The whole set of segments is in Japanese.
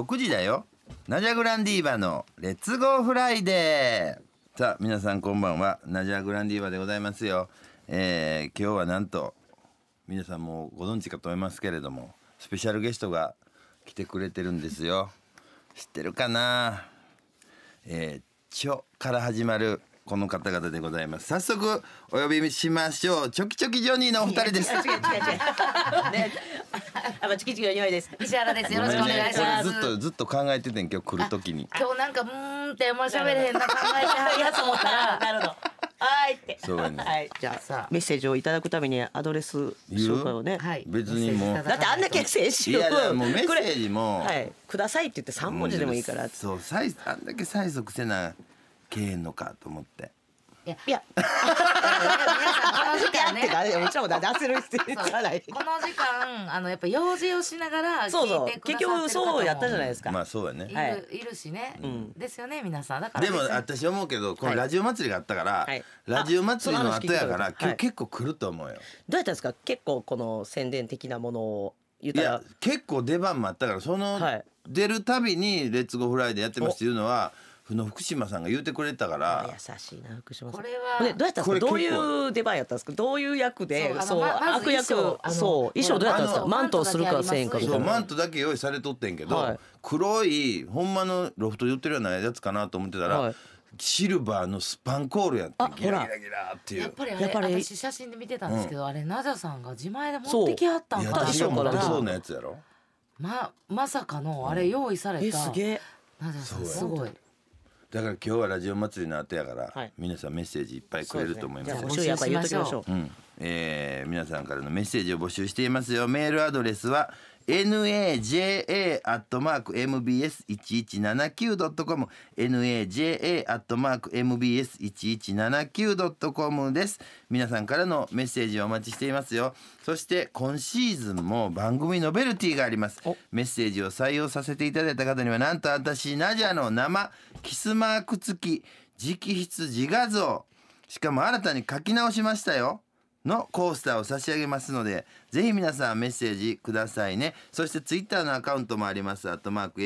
6時だよナジャグランディーバのレッツゴーフライデーさあ皆さんこんばんはナジャグランディーバでございますよえー、今日はなんと皆さんもご存知かと思いますけれどもスペシャルゲストが来てくれてるんですよ知ってるかなえー、ちょから始まるこの方々でございます早速お呼びしましょうチョキチョキジョニーのお二人ですねあ、まチキチキの匂いです。石原です。よろしくお願いします。ずっとずっと考えててん今日来る時に。今日なんかうんってもん喋れへんな考えてはるやと思ったら。なるほど。はいって。そうやね。はい。じゃあさメッセージをいただくためにアドレス紹介をね。はい。別にもう。だってあんだけ先週。いやもうメッセージも。はい。くださいって言って三文字でもいいから。そう、さいあんだけ催促せなけえんのかと思って。いやいや この時間ねいいこの時間あのやっぱ用事をしながらいそうそう結局そうやったじゃないですかまあそうやねいるい、いるしね、ですよね皆さんだからでも私思うけどこのラジオ祭りがあったから、い、ラジオ祭りの後やから、い、今日結構来ると思うよ、どうやったんですか結構この宣伝的なものをいや、結構出番もあったからその、出るたびに「レッツゴーフライデー」やってますっていうのはの福島さんが言ってくれたから優しいな福島さんこれは、ね、どうやったんですかどういう出番やったんですかどういう役でそうま、悪役そう衣装どうやったんですかマントをするかせんかそうマントだけ用意されとってんけど、はい、黒いほんまのロフト言ってるようなやつかなと思ってたら、はいシルバーのスパンコールやってギラギラギラっていうやっぱりあれ私写真で見てたんですけど、うん、あれナジャさんが自前で持ってきはったんかな私が持ってそうなやつやろままさかのあれ用意された、うん、えすげえナジャさんすごいだから今日はラジオ祭りの後やから、はい、皆さんメッセージいっぱいくれると思います。すね、ましょう。うん、えー、皆さんからのメッセージを募集していますよ。メールアドレスは naja.mbs1179.com naja.mbs1179.com です皆さんからのメッセージをお待ちしていますよそして今シーズンも番組ノベルティがありますメッセージを採用させていただいた方にはなんと私ナジャの生キスマーク付き直筆自画像しかも新たに書き直しましたよのコースターを差し上げますので、ぜひ皆さんメッセージくださいね。そしてツイッターのアカウントもあります。アットマーク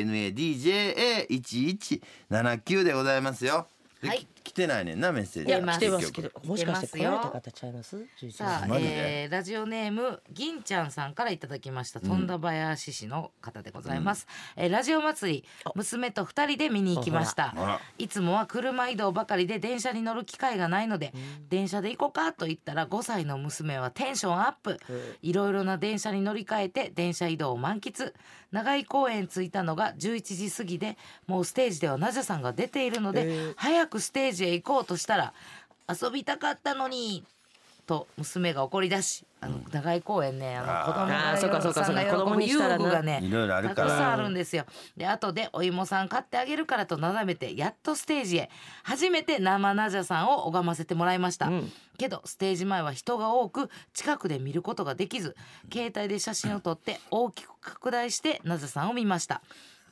NADJA1179 でございますよ。はい、来てないねんなメッセージが来てますけどもしかして来られた方ちゃいますさあ、えー、ラジオネーム銀ちゃんさんからいただきました富田林市の方でございます、うん、えー、ラジオ祭り娘と二人で見に行きましたいつもは車移動ばかりで電車に乗る機会がないので、うん、電車で行こうかと言ったら5歳の娘はテンションアップいろいろな電車に乗り換えて電車移動を満喫長井公園着いたのが11時過ぎでもうステージではナジャさんが出ているので、えー、早くステージジへ行こうとしたら遊びたかったのにと娘が怒り出しあの長い公園ねあの子供がそうかそうかそうか子供たがねたくさんあるんですよで後でお芋さん買ってあげるからとなだめてやっとステージへ初めて生ナジャさんを拝ませてもらいました、うん、けどステージ前は人が多く近くで見ることができず携帯で写真を撮って大きく拡大してナジャさんを見ました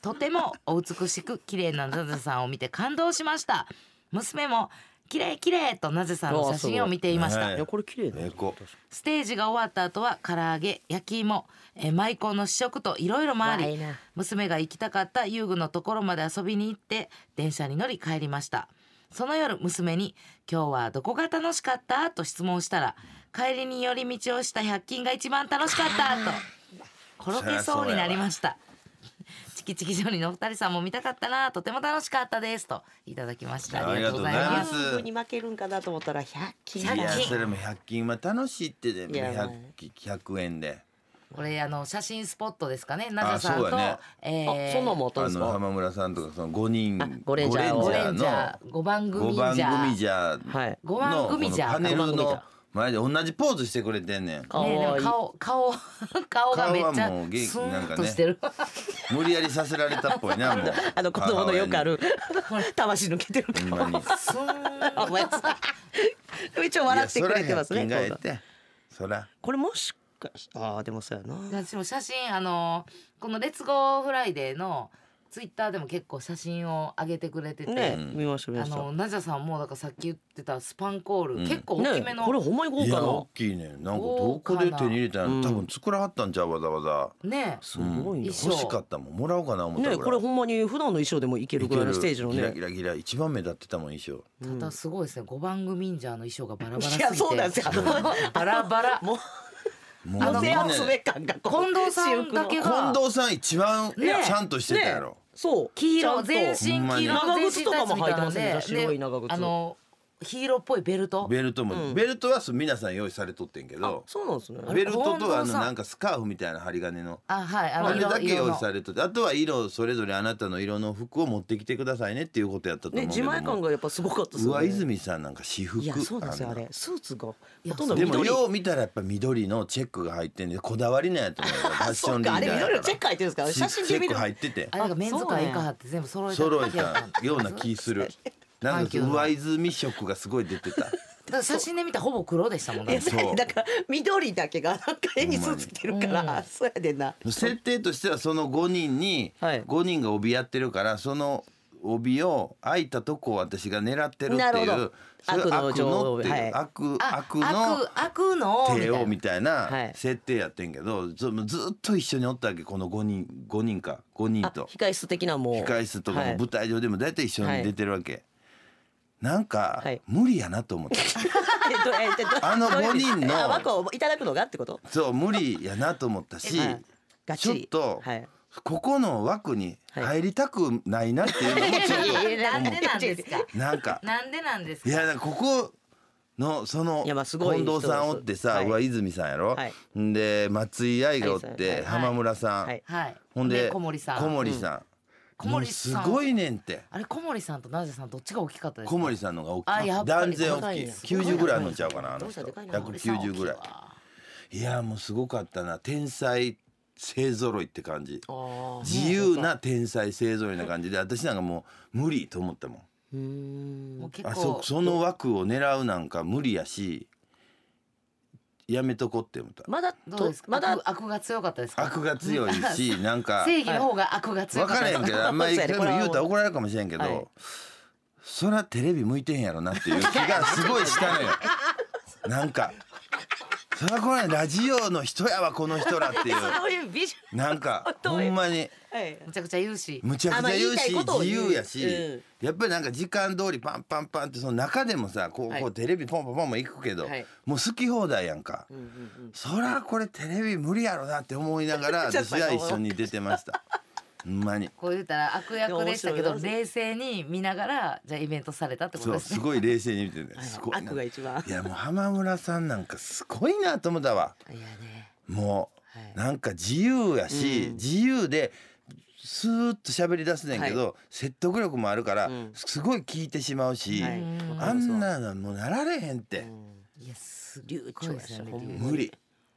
とてもお美しく綺麗なナジャさんを見て感動しました娘も綺麗綺麗となぜさんの写真を見ていました、いやこれ綺麗ねステージが終わった後は唐揚げ焼き芋え舞妓の試食といろいろ回あり娘が行きたかった遊具のところまで遊びに行って電車に乗り帰りましたその夜娘に「今日はどこが楽しかった?」と質問したら「帰りに寄り道をした100均が一番楽しかった」と転げ そうになりましたチキチキジョニのお二人さんも見たかったなとても楽しかったですといただきましたありがとうございます本に負けるんかなと思ったら100均いやそれも100均は楽しいってで、ね、100, 100円でこれあの写真スポットですかね、なぜさんと、ね、えー、そのもとあのか。浜村さんとかその五人ゴレンジャー五番組じゃ五番組じゃはい、のパネルの前で同じポーズしてくれてんねん顔、顔顔顔がめっちゃもう元気なんかね無理やりさせられたっぽいなもう あの子供のよくある魂抜けてる顔にスー お めっちゃ笑ってくれてますね考えてそらこれもしかしああでもそうやな私も写真あのこの「レッツゴーフライデーのツイッターでも結構写真を上げてくれてて、ね、見ました見ましたあのナジャさんもだからさっき言ってたスパンコール、うん結構大きめの、これほんまに豪華な大きいねなんかどこで手に入れたん多分作らはったんちゃうわざわざねすごいねうん欲しかったもんもらおうかな思ったねこれほんまに普段の衣装でもいけるぐらいのステージのギラギラギラ一番目立ってたもん衣装ただすごいですね5番組ンジャーの衣装がバラバラすぎていやそうなんですよ バラバラもうもうあの近藤さんだけが近藤さん一番ちゃんとしてたやろ、ねね、そう黄色全身黄色長靴とかも履いてますん、ね、白い長靴あのヒーローっぽいベルトベルトも、うんベルトは皆さん用意されとってんけどそうなんですねベルトとあのなんかスカーフみたいな針金のあはいああれだけ用意されとってあとは色それぞれあなたの色の服を持ってきてくださいねっていうことやったと思うけ自ども前感がやっぱすごかったですよ上泉さんなんか私服いやそうですよあんれスーツがほとんどでも色を見たらやっぱ緑のチェックが入ってんでこだわりなやと思うファッションうリーかダあれ緑らチェック入ってるんですかチェ写真で見ック入っててあれがメンズかいかって全部揃えた揃えたような気する なんか上泉色がすごい出てた。だ写真で見たほぼ黒でしたもんね。だから緑だけがなんか絵につけてるから、そうやでな。設定としてはその5人に5人が帯やってるからその帯を開いたとこを私が狙ってるっていう悪の悪、悪の帝王みたいな設定やってんけど、ずっと一緒におったわけこの5人5人か5人と控室的なもう控室とかも舞台上でも大体一緒に出てるわけ。はいなんか、無理やなと思って、えどえどあのどういう五人のえ和光をいただくのがってことそう無理やなと思ったし、ちょっとはいここの枠に入りたくないなっていうのもちょっと、いやなんでなんかなんでなんですか。いやかここのその近藤さんおってさ、は上泉さんやろ、はいで松井愛がおって、浜村さん、はいはいほんで小森さん小森さん、小森すさんごいねんってあれ小森さんとなぜさんどっちが大きかったですか小森さんの方が大きい断然大きい90ぐらいのちゃうかなあの人190ぐらいいやもうすごかったな天才勢ぞろいって感じ自由な天才勢ぞろいな感じで私なんかもう無理と思ったもんあそその枠を狙うなんか無理やしやめとこって思ったまだどうですかまだ悪が強かったですか悪が強いし なんか正義の方が悪が強かった分からへんけどあんまり 言うたら怒られるかもしれんけど、はい、そらテレビ向いてへんやろなっていう気がすごいしたのよ なんかそらこれラジオの人やわこの人らっていうなんかほんまに。むちゃくちゃ言うしむちゃくちゃ言うし、まあ、自由やし、うん、やっぱりなんか時間通りパンパンパンってその中でもさこうこうテレビポンポンポンも行くけど、はい、もう好き放題やんか、うんうんうん、そらこれテレビ無理やろなって思いながら 私は一緒に出てました。ほんまに。こう言ったら悪役でしたけど、冷静に見ながら、じゃイベントされたってことですね。すごい冷静に見てね。すごい。悪が一番。いや、もう浜村さんなんかすごいなと思ったわ。いやね。もう、はい、なんか自由やし、うん、自由で、スーッと喋り出すねんけど、はい、説得力もあるから、うん、すごい聞いてしまうし、はい、あんなのもうなられへんって。いやす流暢やし無理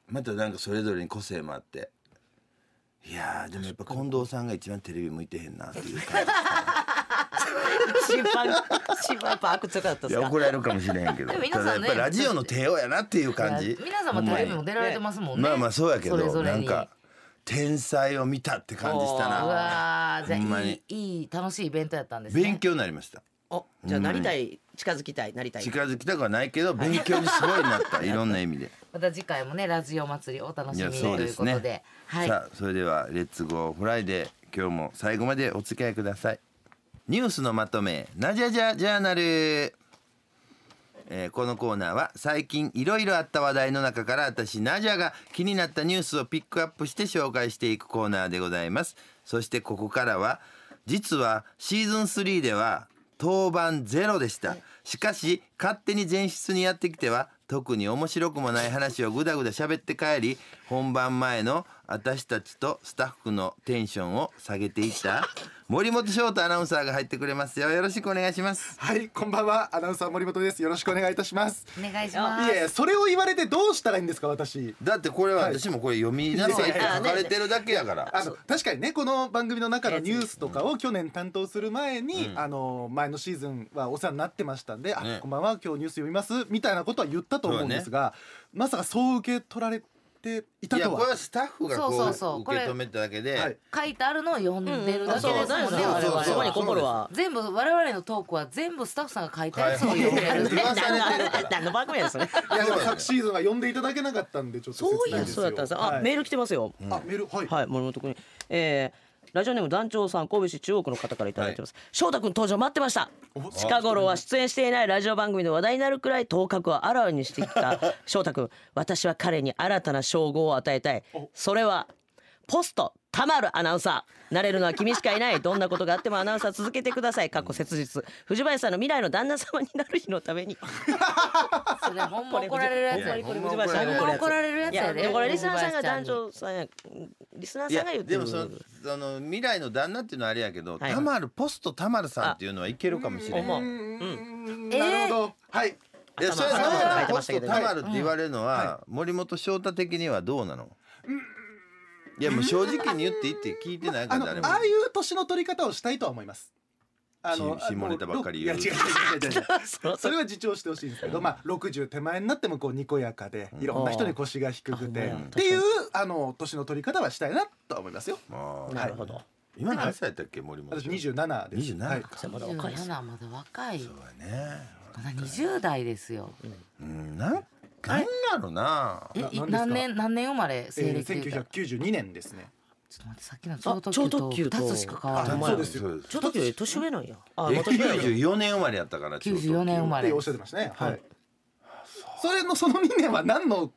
またなんかそれぞれに個性もあっていやでもやっぱ近藤さんが一番テレビ向いてへんなっていう感じ。一番一番やっぱ悪強かったですか。怒られるかもしれへんけど。ただ、やっぱラジオの帝王やなっていう感じ。皆さんもテレビも出られてますもんね。まあまあそうやけど、なんか天才を見たって感じしたな。うわじゃあいいいい楽しいイベントやったんですね。勉強になりました。おじゃあなりたい近づきたいなりたい近づきたくはないけど勉強にすごいなった いろんな意味で。また次回もねラジオ祭りお楽しみにということで。ねはい、さあそれではレッツゴーフライデー今日も最後までお付き合いください。ニュースのまとめナジャジャジャーナル。えー、このコーナーは最近いろいろあった話題の中から私ナジャが気になったニュースをピックアップして紹介していくコーナーでございますそしてここからは実はシーズン3では登板ゼロでしたしかし勝手に前室にやってきては特に面白くもない話をぐだぐだ喋って帰り本番前の私たちとスタッフのテンションを下げていった森本翔太アナウンサーが入ってくれますよよろしくお願いしますはいこんばんはアナウンサー森本ですよろしくお願いいたしますお願いしますいやそれを言われてどうしたらいいんですか私だってこれは私もこれ読みなさいって書かれてるだけやから、あの確かにねこの番組の中のニュースとかを去年担当する前に、うん、あの前のシーズンはお世話になってましたんで、ね、あこんばんは今日ニュース読みますみたいなことは言ったと思うんですが、ね、まさかそう受け取られていたとはこれはスタッフがこうそうそうう受け止めただけで、はい、書いてあるのを読んでるだけですもんね、我々そこに心は全部我々のトークは全部スタッフさんが書いてやつを読んでる 何の番組やですねいやでも昨シーズンは読んでいただけなかったんでちょっとそうやそうやったんです、はい、あメール来てますよ、あメールはい、はい、森本君えーラジオネーム団長さん神戸市中央区の方からいただいてます、はい、翔太君登場待ってました近頃は出演していないラジオ番組の話題になるくらい頭角をあらわにしてきた 翔太君私は彼に新たな称号を与えたいそれはポストたまるアナウンサーなれるのは君しかいないどんなことがあってもアナウンサー続けてください過去切実藤林さんの未来の旦那様になる日のために それほんま怒られるやつやこれほんま怒られるやつやでこれリスナーさんが男女さんやリスナーさんが言ってるでもそのの未来の旦那っていうのはあれやけど、たまるポストたまるさんっていうのはいけるかもしれない、うん、なるほど、はいいやそれはたまるって言われるのは、はい、森本翔太的にはどうなの、うんいやもう正直に言っていいって聞いてないから誰も、あ、あいう年の取り方をしたいとは思いますあの下ネタばっかり言ういや違う違う違う違う それは自重してほしいんですけど、まあ、60手前になってもこうにこやかでいろんな人に腰が低くて、うん、っていうあの年の取り方はしたいなと思いますよ。はい、なるほど今何歳だったっけ森本私27です27、はい、まだ若まだ若いそうやねまだ20代ですよ、うん、うん、なんなんやろな。え何年何年生まれ西暦で九うたら。1年ですね。ちょっと待ってさっきの超特急とタツしか変わらない。そうでよ。超特急より年上なんや。あ、9年生まれやったから九十四年生まれ。おっしゃってましたね。はい。それのその二年は何の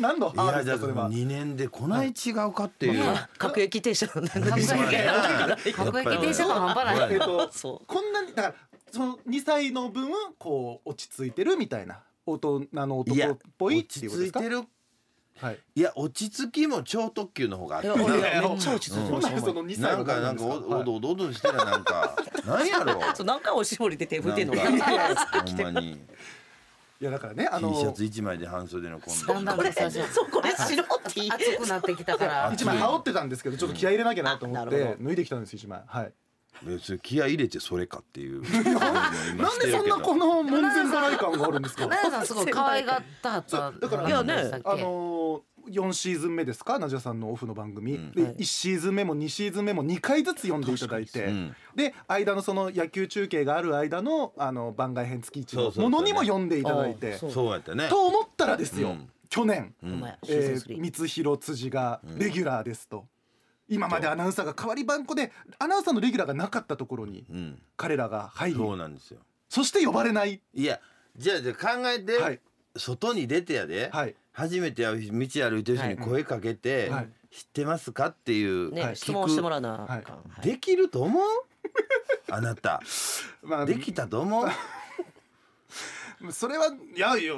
何のハーですかそれは2年でこない違うかっていう各駅停車の各駅停車が半端ないこんなにだからその二歳の分こう落ち着いてるみたいな大人の男っぽいっていうことですかはい、いや落ち着きも超特急の方があってめっちゃ落ち着いてうん、そのなんかなんかおどおどおどしたら なんか何やろそう何回おしぼりでて振ってんのか ほんまにいやだからねあの T シャツ一枚で半袖のコンビこそうこれ白 T 暑くなってきたから一枚羽織ってたんですけどちょっと気合い入れなきゃなと思って脱いできたんです一枚はい別気合い入れてそれかっていう なんでそんなこの門前払い感があるんですかナナさんすごい 可愛がっただからいやねあの4シーズン目ですかナジャさんのオフの番組、うん、で1シーズン目も2シーズン目も2回ずつ読んでいただいて、うん、で間のその野球中継がある間のあの番外編月1のものにも読んでいただいてそうやってねと思ったらですよ、うん、去年、うんえー、光弘辻がレギュラーですと。今までアナウンサーが代わり番こでアナウンサーのレギュラーがなかったところに彼らが入り、そうなんですよそして呼ばれないいやじゃあじゃあ考えて、はい、外に出てやで、はい、初めて道歩いてる人に声かけて、はい、知ってますかっていう、ね、質問してもらうな、はい、できると思うあなた、まあ、できたと思う それはいやいや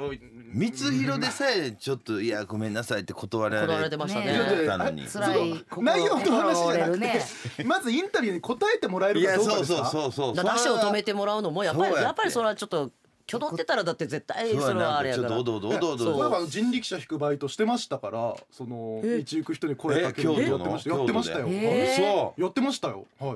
光弘でさえちょっといやごめんなさいって断られられてましたねたのに辛内容の話じゃなくてまずインタビューに答えてもらえるかどうかですかそうそうそうそう足を止めてもらうのもやっぱりやっぱりそれはちょっと挙動ってたらだって絶対それはあれやから。ちょっとおどおどおどおど。人力車引くバイトしてましたから、その道行く人に声かけるやってました。やってましたよ。そう。やってましたよ。はい。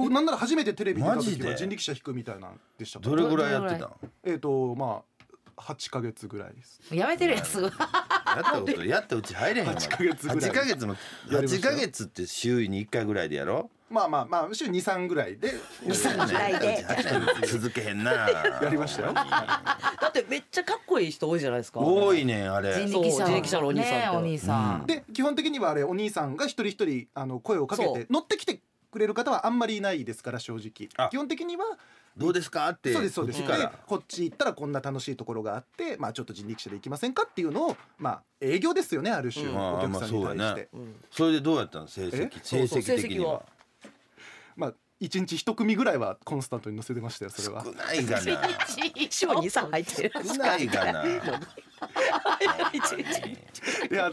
僕なんなら初めてテレビ出た時は人力車引くみたいなでしたどれぐらいやってたえっ、ー、とまあ八か月ぐらいですやめてるやつやったことやったうち入れへん8か月ぐらい8ヶ月の8ヶ月って周囲に一回ぐらいでやろまあまあまあ週二三ぐらいで二三ぐらいで続けへんなやりましたよだってめっちゃかっこいい人多いじゃないですか多いねあれ人力車のお兄さん、ね、お兄さん、で基本的にはあれお兄さんが一人一人あの声をかけて乗ってきてくれる方はあんまりいないですから正直基本的にはどうですかってそうですそうですこっち行ったらこんな楽しいところがあって、まあ、ちょっと人力車で行きませんかっていうのを、まあ、営業ですよねある種、うん、お客さんに対して、まあそね、それでどうやったの成績成績的には。まあ一日一組ぐらいはコンスタントに載せてましたよそれは少ないがな 週3入ってる少ないがな いや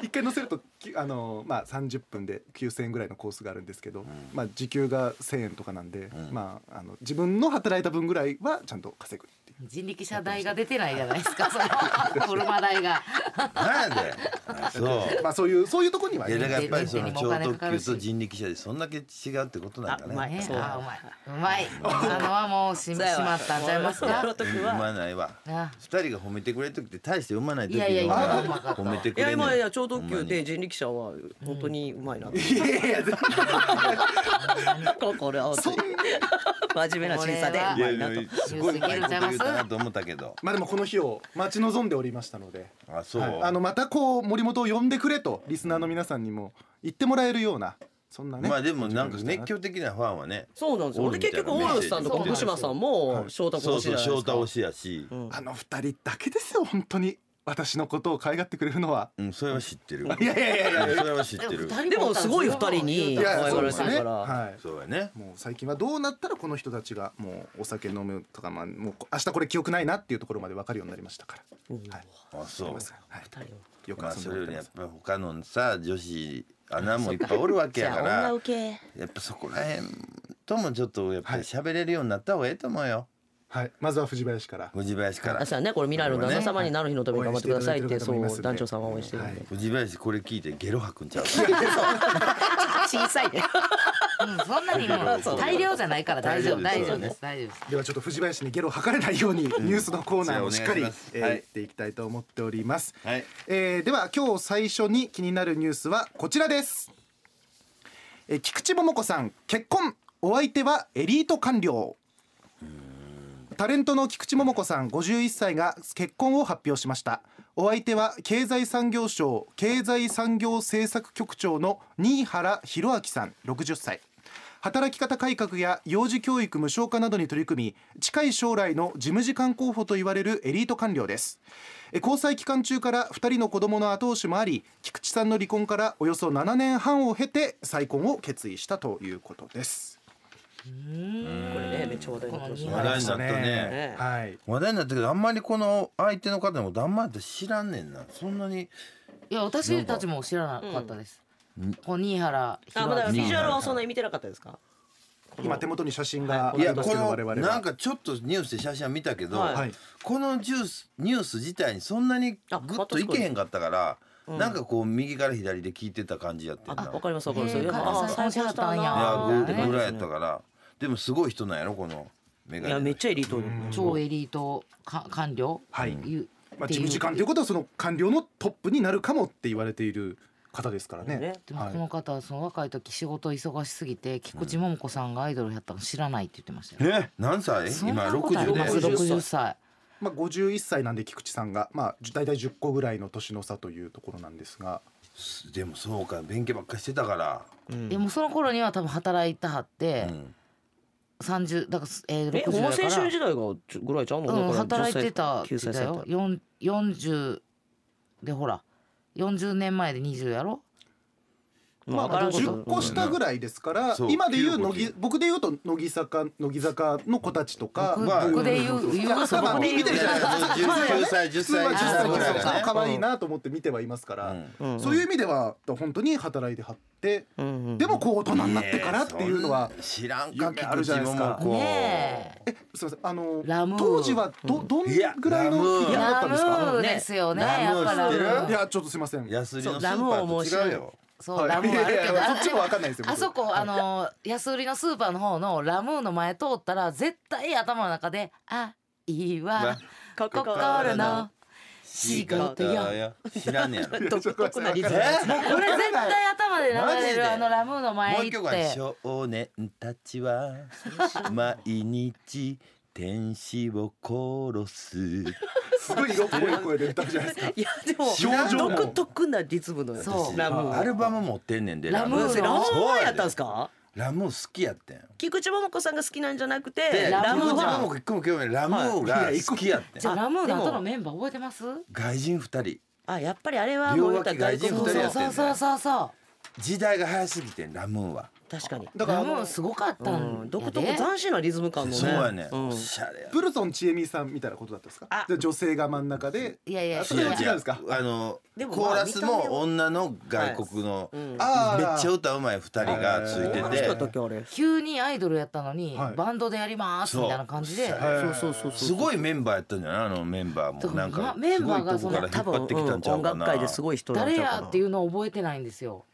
一回乗せるとあの、まあ、30分で9,000円ぐらいのコースがあるんですけど、うん、まあ、時給が1,000円とかなんで、うん、まあ、あの自分の働いた分ぐらいはちゃんと稼ぐ人力車代が出てないじゃないですか その車代が。なんでそうまあそういうそういうとこには、いやだからやっぱりその超特急と人力車でそんだけ違うってことなんだね。うまい、あうまい。あのはもうししまったんちゃいますか。うまないわ。二人が褒めてくれる時って大して読まない時のは褒めてくれいれやん今いや超特急で人力車は本当にうまいな。いやいや全ここれそん真面目な審査でうまいなと。すごいうまいこと言うたなと思ったけどまあでもこの日を待ち望んでおりましたので、あそう、はいあのまたこう森本を呼んでくれとリスナーの皆さんにも言ってもらえるようなそんなねまあでもなんか熱狂的なファンはねそうなんですよで結局大吉さんとか福島さんも翔太推しいしやし、うん、あの二人だけですよ本当に私のことをかいがってくれるのは、うん、それは知ってる。いやいやいやいや、それは知ってる。でもすごい二人にわいがられてるから、はい、そうやね。もう最近はどうなったらこの人たちがもうお酒飲むとかまあもう明日これ記憶ないなっていうところまで分かるようになりましたから。はい。あそう。はい。よく、まあ、それよりやっぱり他のさ女子穴もいっぱいおるわけやからやっぱそこら辺ともちょっとやっぱり喋れるようになった方がいいと思うよ。はい、まずは藤林から。藤林から。あ、そうね、これ未来の旦那様になる日のために頑張ってくださいって、そう、団長さんは応援してるんで。藤林、これ聞いて、ゲロ吐くんちゃう。小さいね。うん、そんなにもう大量じゃないから大丈夫大丈夫です大丈夫ですではちょっと藤林にゲロ吐かれないようにニュースのコーナーをしっかり、うえいっていきたいと思っております、はい、えー、では今日最初に気になるニュースはこちらです、えー、菊池桃子さん結婚お相手はエリート官僚タレントの菊池桃子さん51歳が結婚を発表しましたお相手は経済産業省経済産業政策局長の新原博明さん60歳働き方改革や幼児教育無償化などに取り組み近い将来の事務次官候補といわれるエリート官僚です交際期間中から2人の子供の後押しもあり菊池さんの離婚からおよそ7年半を経て再婚を決意したということですこれねめっちゃ話題になっ話題になったねはい話題になったけどあんまりこの相手の方もだんまって知らんねんなそんなにいや私たちも知らなかったです、うんこう新原あまだビジュアルはそんなに見てなかったですか今手元に写真がいやこれ、はなんかちょっとニュースで写真は見たけど、このジュースニュース自体にそんなにぐっといけへんかったから、なんかこう右から左で聞いてた感じやってんなわかりますわかりますへああ再生したんやいやぐぐらいやったからでもすごい人なんやろこのメガネいやめっちゃエリート超エリートか官僚はい、いうまあ、事務次官ということはその官僚のトップになるかもって言われている方ですからね。でもこの方はその若い時仕事忙しすぎて菊池桃子さんがアイドルやったの知らないって言ってましたよ。え何歳今六十で60歳。まあ51歳なんで菊池さんが、まあ、大体10個ぐらいの年の差というところなんですが。でもそうか勉強ばっかりしてたから、うん、でもその頃には多分働いたはって、うん、三十だからえー、え法青春時代がぐらいちゃうの、うん、働いてただよ四十でほら40年前で20やろまあ、10個下ぐらいですから、今でいう乃木僕でいうと乃木坂乃木坂の子たちとか僕でいう朝が見てるじゃないですか9歳10歳10歳ぐらいの可愛いなと思って見てはいますから、そういう意味では本当に働いてはって、でもこう大人になってからっていうのは知らんかあるじゃないですか。えすみませんあの当時はどどんぐらいの期間だったんですか。ですよね。いやちょっとすみません。ラムをもういうよ。そうラムーあるけど、そっちもわかんないですよあそこあの安売りのスーパーの方のラムーの前通ったら絶対頭の中で「あいいわ心の」仕事よ。知らねえやろ。独特なリズム。これ絶対頭で流れるあのラムーの前行って。少年たちは毎日天使を殺す。すごい色っぽい声で歌うじゃないですか。いやでも独特なリズムのやつ。ラムアルバム持ってんねんで。ラムラムやったんですか。ラム好きやってん。菊池桃子さんが好きなんじゃなくて、ラムは。桃子一個ラムが好きやってん。じゃラムの後のメンバー覚えてます？外人二人。あやっぱりあれはもう外人二人やってん、そうそうそうそう。時代が早すぎてラムーは。確かにだからもうすごかった、うん、独特斬新なリズム感のねそうやね、プルソンちえみさんみたいなことだったんですか女性が真ん中でいやいやそれは違うんですかあのコーラスも女の外国の、めっちゃ歌うまい2人がついてて急にアイドルやったのに、バンドでやりますみたいな感じですごいメンバーやったんじゃないあのメンバーもなんか、メンバーがその多分音楽界ですごい人誰やっていうのを覚えてないんですよ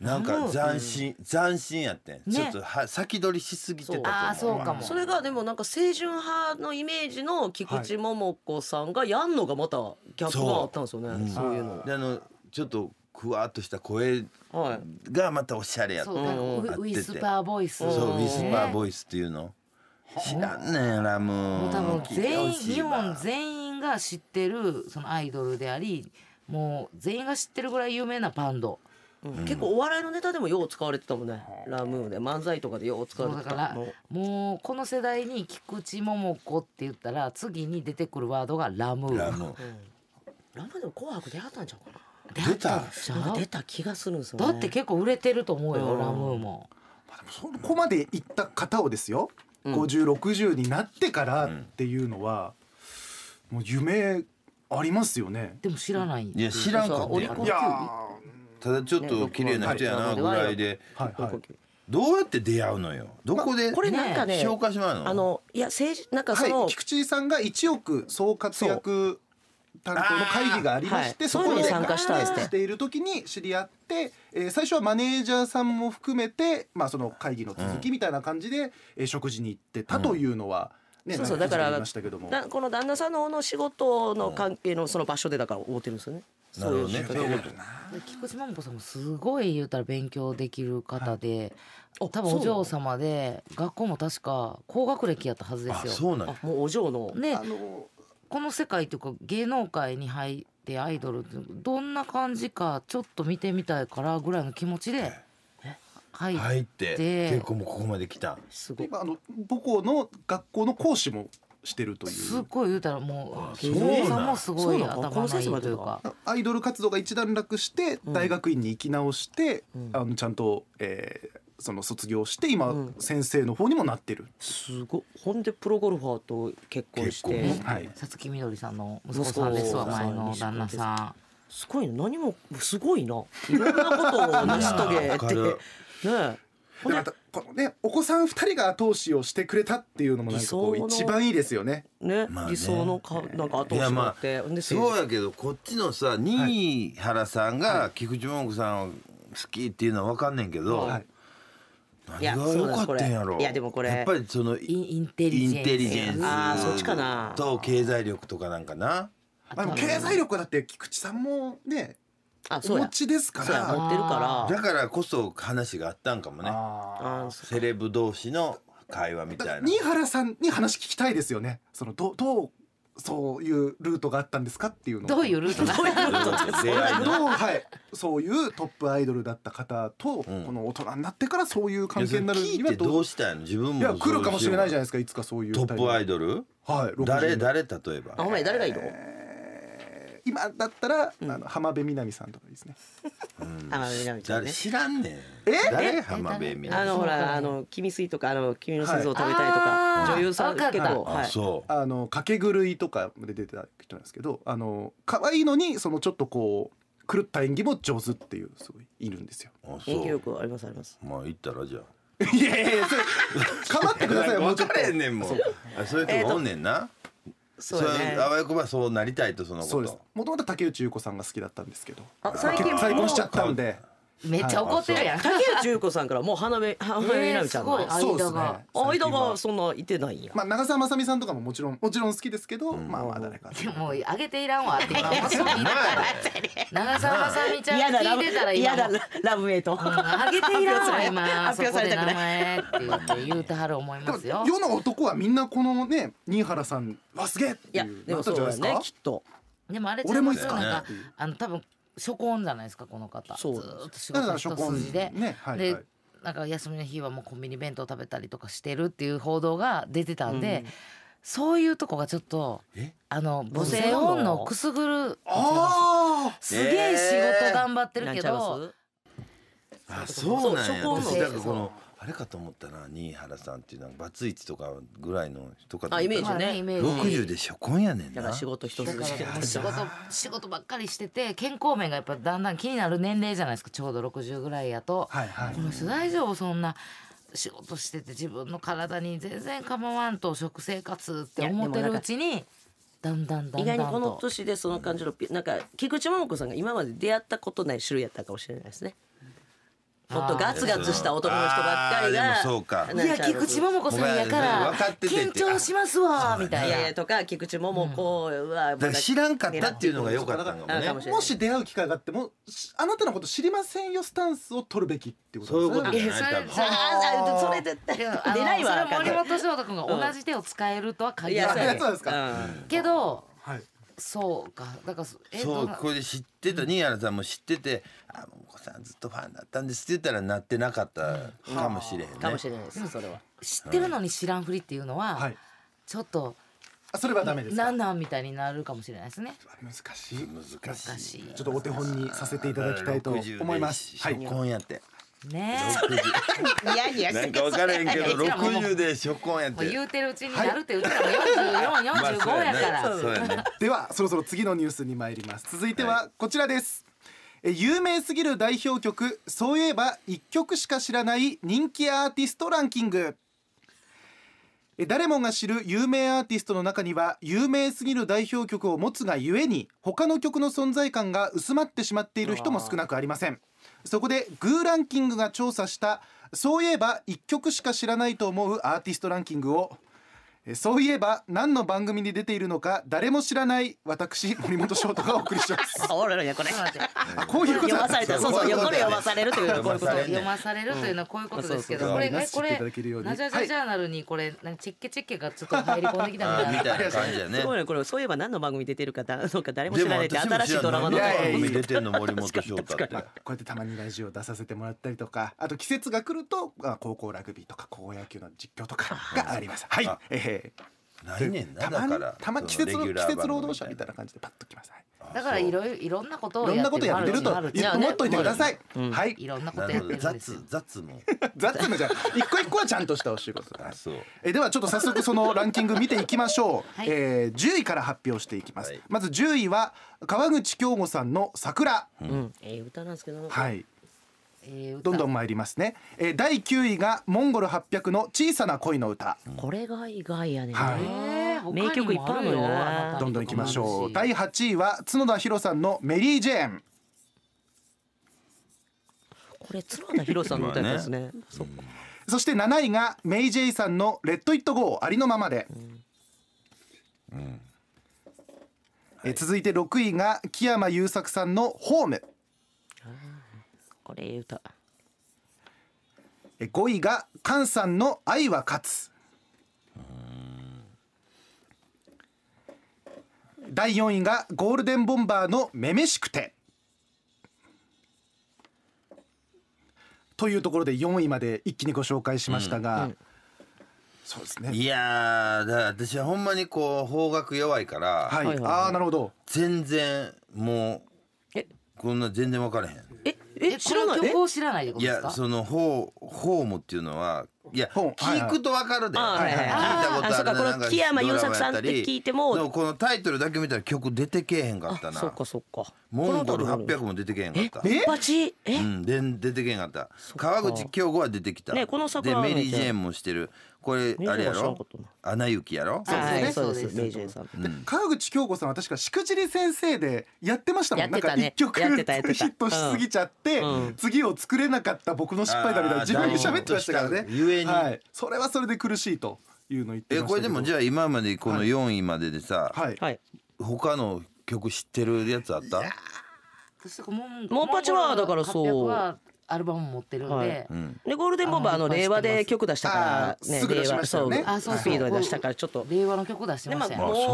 なんか斬新、斬新やってん、ね、ちょっとは先取りしすぎてたと思うそもそれがでもなんか清純派のイメージの菊池桃子さんがやんのがまたキャップがあったんですよね、そういうの。であのちょっとふわっとした声がまたおしゃれやって、はい、ウィスパーボイスそうウィスパーボイスっていうの知らんねラムもう多分全員日本全員が知ってるそのアイドルでありもう全員が知ってるぐらい有名なバンド結構お笑いのネタでもよう使われてたもんね、ラムーで漫才とかでよう使われてたからもうこの世代に菊池桃子って言ったら次に出てくるワードがラムーラムー、ラムーでも「紅白」出はったんちゃうかな出た出た気がするんですよ、ね、だって結構売れてると思うよ、うん、ラムーも、まあ、そこまでいった方をですよ、うん、5060になってからっていうのは、うん、もう夢ありますよねでも知らないいや知らんかったオリコただちょっと綺麗な人やなぐらいで、はいはい、どうやって出会うのよどこで、まあ、これなんかね消化しまうのあのいや政治なんかその、はい、菊池さんが1億総活躍担当の会議がありまして、そこに参加したしている時に知り合って、えー、最初はマネージャーさんも含めて、まあ、その会議の続きみたいな感じで、うえ、ん、食事に行ってたというのは。うんね、そうそうだからこの旦那さんのの仕事の関係のその場所でだから会うてるんですよね。そうほどね。菊池桃子さんもすごい言うたら勉強できる方で、はい、多分お嬢様で学校も確か高学歴やったはずですよ。そうなんもうお嬢の。ね、あのー、この世界というか芸能界に入ってアイドルどんな感じかちょっと見てみたいからぐらいの気持ちで。入って入って結構もうここまで来たすごい今あの母校の学校の講師もしてるというすっごい言うたらもう慶三さんもすごい頭がいいというかアイドル活動が一段落して大学院に行き直して、うん、あのちゃんと、えー、その卒業して今、先生の方にもなってるすごほんでプロゴルファーと結婚してさつきみどりさんの息子さんですわ前の旦那さんすごい何もすごいないろんなことを成し遂げて ねえ。だこのねお子さん2人が後押しをしてくれたっていうのもなんかこう一番いいですよね。ねまあね、理想のかなんか後押しもって、まあ、そうやけどこっちのさ新原さんが菊池桃子さんを好きっていうのは分かんねんけど。はい何が良かったんやろいやでもこれやっぱりそのインテリジェンスあそっちかなと経済力とかなんかな。まあ、経済力だって菊池さんもねお持ちですから持ってるからだからこそ話があったんかもねセレブ同士の会話みたいな新原さんに話聞きたいですよねそのどどうそういうルートがあったんですかっていうのどういうルートどう はいそういうトップアイドルだった方と、うん、この大人になってからそういう関係になるにはどうしたいの自分もいや来るかもしれないじゃないですかいつかそういうトップアイドルはい誰誰例えばお前誰がいいの、えー今だったら、あの浜辺美波さんとかですね。浜辺美波ちゃんね。知らんねん。え？誰浜辺美波？あのほらあの君水とかあの君の水を食べたいとか、女優さん結構はい。あの掛け狂いとかで出てた人なんですけど、あの可愛いのにそのちょっとこう狂った演技も上手っていうすごいいるんですよ。演技力ありますあります。まあ言ったらじゃあ。いやいやそれかまってください。分 かれへんねんもん。そういうとおんねんな。そうやねあわよくばそうなりたいとそのこともともと竹内優子さんが好きだったんですけどあ最近も再婚しちゃったんでめっちゃ怒ってるやん。竹内結子さんからもう花芽花芽みなみちゃんの、えー、そうですね。間がそんなってないんや。まあ長澤まさみさんとかももちろんもちろん好きですけど、うん、まあまあ誰か。もう上げていらんわって言い長澤まさみちゃん聞いてたら嫌だラブメイト。上げていらんわ今。発表されたくない。って言うてはる思いますよ。世の男はみんなこのね新原さんわすげえっていう。いやでもそうですねきっと。でもあれちゃいまなんかあの多分初婚じゃないですかこの方ずっと仕事一筋で。ねはいでなんか休みの日はもうコンビニ弁当食べたりとかしてるっていう報道が出てたんで、そういうとこがちょっとあの母性本能をくすぐるすげえ仕事頑張ってるけど、えー、あそうなんや。誰かと思ったな新原さんっていうのはバツイチとかぐらいの人かと思ったあイメージねイメージ60で初婚やねんな仕事一つ仕事仕事ばっかりしてて健康面がやっぱだんだん気になる年齢じゃないですかちょうど60ぐらいやと、はいはいこの人大丈夫そんな仕事してて自分の体に全然構わんと食生活って思ってるうちにだんだんだんだん意外にこの年でその感じのピなんか菊池桃子さんが今まで出会ったことない種類やったかもしれないですねもっとガツガツした男の人ばっかりがいや菊池桃子さんやから緊張しますわみたいなとか菊池桃子は、う知らんかったっていうのが良かったのねもし出会う機会があってもあなたのこと知りませんよスタンスを取るべきってことそういうことですねそれ絶対出ないわ森本翔太君が同じ手を使えるとは限らないけど、はい、そうかだからえそうこれで知ってた新原さんも知ってて「あ桃子さんずっとファンだったんです」って言ったらなってなかったかもしれへんかもしれないですそれは知ってるのに知らんふりっていうのは、ちょっとそれはダメですなんなんみたいになるかもしれないですね難しい難しいちょっとお手本にさせていただきたいと思いますはい今やってねえ。いやいや。なんか分からへんけど、六十で初婚やって。言うてるうちになるって、うちらも四十四、四十五やから。では、そろそろ次のニュースに参ります。続いてはこちらです。え有名すぎる代表曲そういえば一曲しか知らない人気アーティストランキング誰もが知る有名アーティストの中には有名すぎる代表曲を持つがゆえに他の曲の存在感が薄まってしまっている人も少なくありませんそこでグーランキングが調査したそういえば1曲しか知らないと思うアーティストランキングをそういえば何の番組に出ているのか誰も知らない私森本翔太がお送りしますあ、おららやこれ。あこういうこと読まされた。そうそう、これ読まされるというこういうこと。読まされるというのはこういうことですけど、これえこれナジャジャジャーナルにこれなんかチェッケチェッケがちょっと入り込んできたみたいな。みたいな感じだね。すごいねこれそういえば何の番組出てるかだなか誰も知らないって新しいドラマの番組出てんの森本翔太って。こうやってたまにラジオ出させてもらったりとか、あと季節が来るとあ高校ラグビーとか高校野球の実況とかがあります。はい。えでないねんなだからたま季節の季節労働者みたいな感じでパッときますだからいろいろいろんなことをいろんなことやってると思っといてくださいはいいろんなことやってる雑雑も雑もじゃ一個一個はちゃんとしたお仕事だえではちょっと早速そのランキング見ていきましょうえ10位から発表していきますまず10位は川口京吾さんの桜ええ歌なんですけどはいどんどん参りますね、えー、第9位がモンゴル800の小さな恋の歌これが意外やね、はい、名曲いっぱいあるよどんどんいきましょう第8位は角田博さんのメリー・ジェーンこれ角田博さんの歌ですねね、そそして7位がメイ・ジェイさんの「レッド・イット・ゴーありのままで」うんうん、え続いて6位が木山裕作さんの「ホーム」これ言うとえ5位が菅さんの「愛は勝つ」第4位がゴールデンボンバーの「めめしくて」というところで4位まで一気にご紹介しましたが、うんうん、そうですねいやだ私はほんまにこう方角弱いから、はい、ああなるほど全然もうこんな全然分からへんええ知らない漁知らないでいやそのホーホームっていうのはいや聞くとわかるで、はいはい、聞いたことあるななんか木山優作さんって聞いてもこのタイトルだけ見たら曲出てけへんかったなそっかそっかモンゴル800も出てけへんかったえバチえ、うん、で出てけへんかった川口京子は出てきたねこの桜でメリー・ジェーンもしてるこれあれやろアナ雪やろそうですねそうですさん川口京子さんは確かしくじり先生でやってましたもんなんか一曲ヒットしすぎちゃって次を作れなかった僕の失敗だみたいな自分で喋ってましたからねはいそれはそれで苦しいというの言ってましたえこれでもじゃあ今までこの四位まででさはい他の曲知ってるやつあったモンパチはだからそうアルバム持ってるんで、はい、でゴールデンボンバーの令和で曲出したからね、令和そうあそうスピード出したからちょっと令和の曲出してましたよ、ね、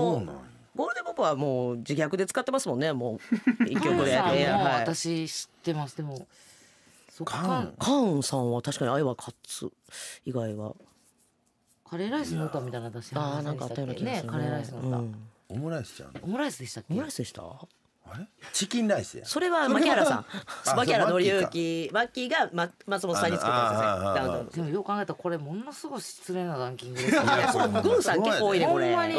ゴールデンボンバーはもう自虐で使ってますもんねもう 一曲ではい、私知ってますでもカンカンさんは確かに愛は勝つ以外はカレーライスの歌みたいな出してましたっけね、ね、カレーライスの歌、うん、オムライスじゃんオムライスでしたっけオムライスでしたチキンライスやそれは牧原さん 牧原紀之マが、ま、松本さんに作ったんですよでもよく考えたらこれものすごい失礼なランキングですねグーさん結構多いねこれほんまに、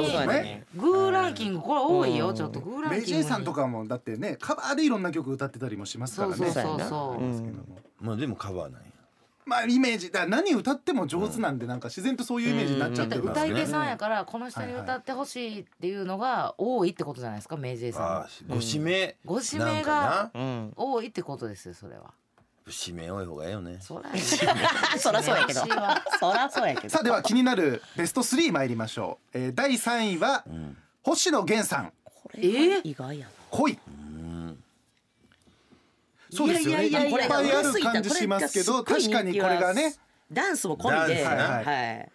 グーランキングこれ多いよちょっとグーランキング MJ さんとかもだってねカバーでいろんな曲歌ってたりもしますからねそうそうそうまあでもカバーないまあイメージだ何歌っても上手なんで、なんか自然とそういうイメージになっちゃってるんでね、歌い手さんやからこの人に歌ってほしいっていうのが多いってことじゃないですか明治さんご指名ご指名が多いってことですよそれは。指名多い方がいいよね。そらそうやけど。そらそうやけど。さあでは気になるベスト3参りましょう。えー、第3位は、うん、星野源さん。これ意外やな。恋。そうですよねいやいやいやいっぱいある感じしますけど確かにこれがねダンスも込みで、はいは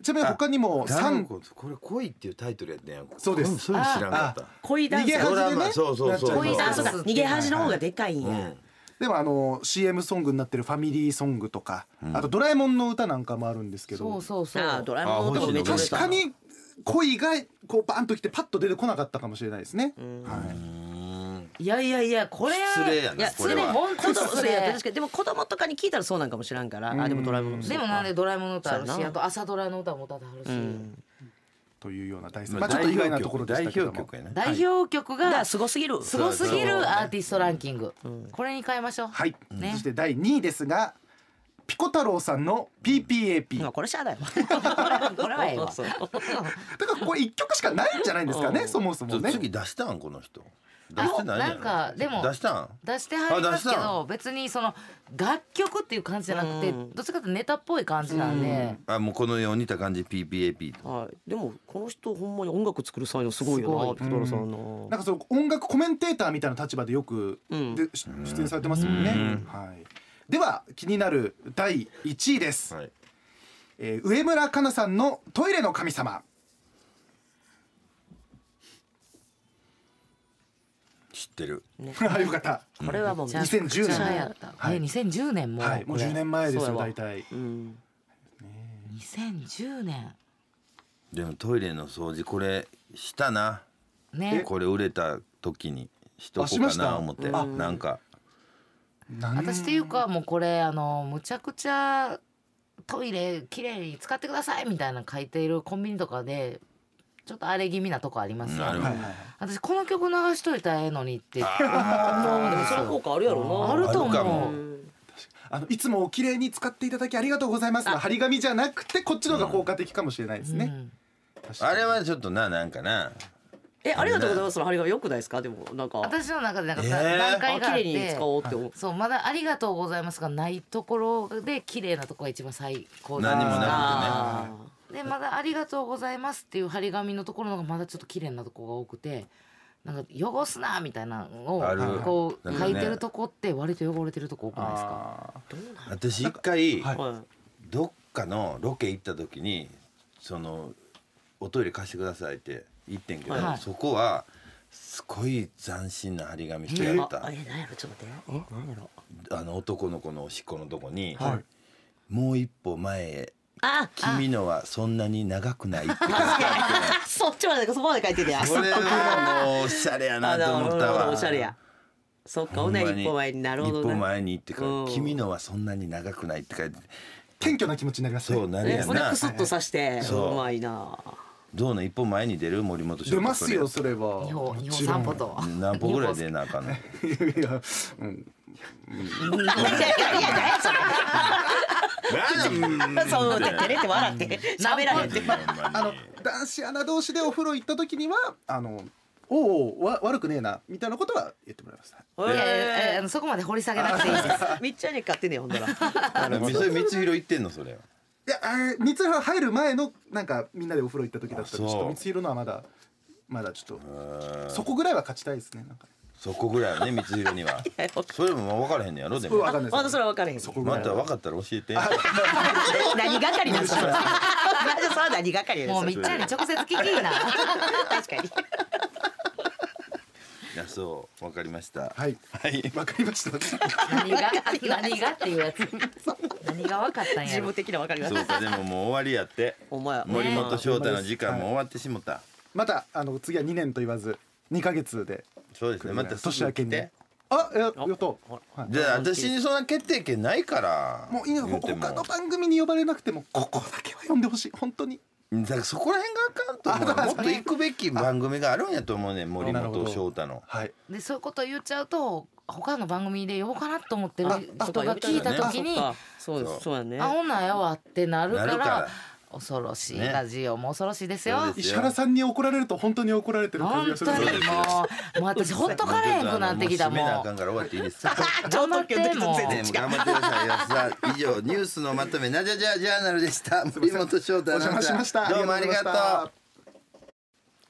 い、ちなみに他にも三これ恋っていうタイトルやったやそうです。そういう知らなかった。恋ダンス。逃げ恥でね。そうそうそう。恋ダンスが逃げ恥の方がでかいんや。はいはいうんでもあの CM ソングになってるファミリーソングとか、あと「ドラえもんの歌」なんかもあるんですけどそうそうそうドラえもんの歌もめちゃ確かに恋がこうバンときてパッと出てこなかったかもしれないですね。はいいやいやいやこれ失礼やないやそれは本当失礼や確かにでも子供とかに聞いたらそうなんかもしらんからあでもドラえもんでもなんでドラえもんの歌あるしあと朝ドラの歌も歌っあるしというような大まあ、ちょっと意外なところで代表曲や代表曲がすごすぎるすごすぎるアーティストランキング、これに変えましょうはい、そして第2位ですがピコ太郎さんの PPAP、これしゃだよ これはええわだからこれ1曲しかないんじゃないんですかねそもそもね次出したんこの人出してないなんかでも出したん出してはりますけど別にその楽曲っていう感じじゃなくてどっちかというとネタっぽい感じなんであもうこのようにた感じ PPAP と、はい、でもこの人ほんまに音楽作る才能すごいよなピトさんのなんかその音楽コメンテーターみたいな立場でよくで出演されてますもんねはいでは気になる第1位です、はいえー、上村かなさんの「トイレの神様」知ってる。ね、よかった。これはもう2010年。やった。はい、2010年も、はい、もう10年前ですよ大体。2010年。でもトイレの掃除これしたな。ね。これ売れた時にしとこうかな思ってなんか。私っていうかもうこれあのむちゃくちゃトイレきれいに使ってくださいみたいな書いているコンビニとかでちょっと荒れ気味なとこありますよ、ね、私この曲流しといたらええのにって思うんですよ効果あるやろなあると思うあのいつも綺麗に使っていただきありがとうございますの張り紙じゃなくてこっちのが効果的かもしれないですね、うん、あれはちょっとななんかなえありがとうございますの張り紙よくないですかでもなんか私の中でなんか、えー、段階があって綺麗に使おうって思うそうまだありがとうございますがないところで綺麗なとこが一番最高です何もなくてねでまだ「ありがとうございます」っていう張り紙のところのがまだちょっと綺麗なとこが多くてなんか汚すなみたいなのをこう書いてるとこって割と汚れてるとこ多くないですか私一回どっかのロケ行った時にそのおトイレ貸してくださいって言ってんけど、はい、そこはすごい斬新な張り紙してやった。えー、何やろちょっと待って。あの男の子のおしっこのとこに、はい、もう一歩前へあ君のはそんなに長くないって そっちまでそこまで書いてるやこれはもうおしゃれやなと思ったわおしゃれやそっかおね一歩前になるほど一歩前にってか君のはそんなに長くないって書いて謙虚な気持ちになりますねそうなるやなそれクスッとさしてうまいなどうな一歩前に出る森本出ますよそれは日本日本三歩と何歩ぐらい出なあかんのいやいやうんいやいやいやいやんそうてっれて笑ってなめられてあの男子アナ同士でお風呂行った時にはあのおおわ悪くねえなみたいなことは言ってもらいました、えー、えー、あのそこまで掘り下げなくていいです。みっちゃんに買ってねほんなら。あれみつひろ行ってんのそれ。いやあれ三つ入る前のなんかみんなでお風呂行った時だったらちょっとみつひろのはまだまだちょっとそこぐらいは勝ちたいですねなんか。そこぐらいね光弘には それも分からへんのやろでもまだそれは分からへんまた分かったら教えて何がかりなんですかま それ何がかりですもうみっちゃんに直接聞きな 確かにいやそうわかりましたはいはいかりました何が何がっていうやつ何がわかったんや的なかりましたそうかでももう終わりやってお前森本翔太の時間も終わってしもた、またあの次は2年と言わず二か月でそうですねまた年明けにあややっとじゃあ私にそんな決定権ないからもういいの他の番組に呼ばれなくてもここだけは呼んでほしい本当にだからそこら辺があかんと思うもっと行くべき番組があるんやと思うね森本翔太の。はい、でそういうこと言っちゃうと他の番組で呼ぼうかなと思ってる人が聞いた時に「あ、ね、そうそうやねあほなんやわ」ってなるから。恐ろしいラジオも恐ろしいですよ。石原さんに怒られると本当に怒られてる感じがする。本当にもう、もう私本当からへくなってきたもん。もから終わっていいですか。頑張ってもう。頑張ってください。以上ニュースのまとめなじゃじゃジャーナルでした。森本翔太アナウンサどうもありがとう。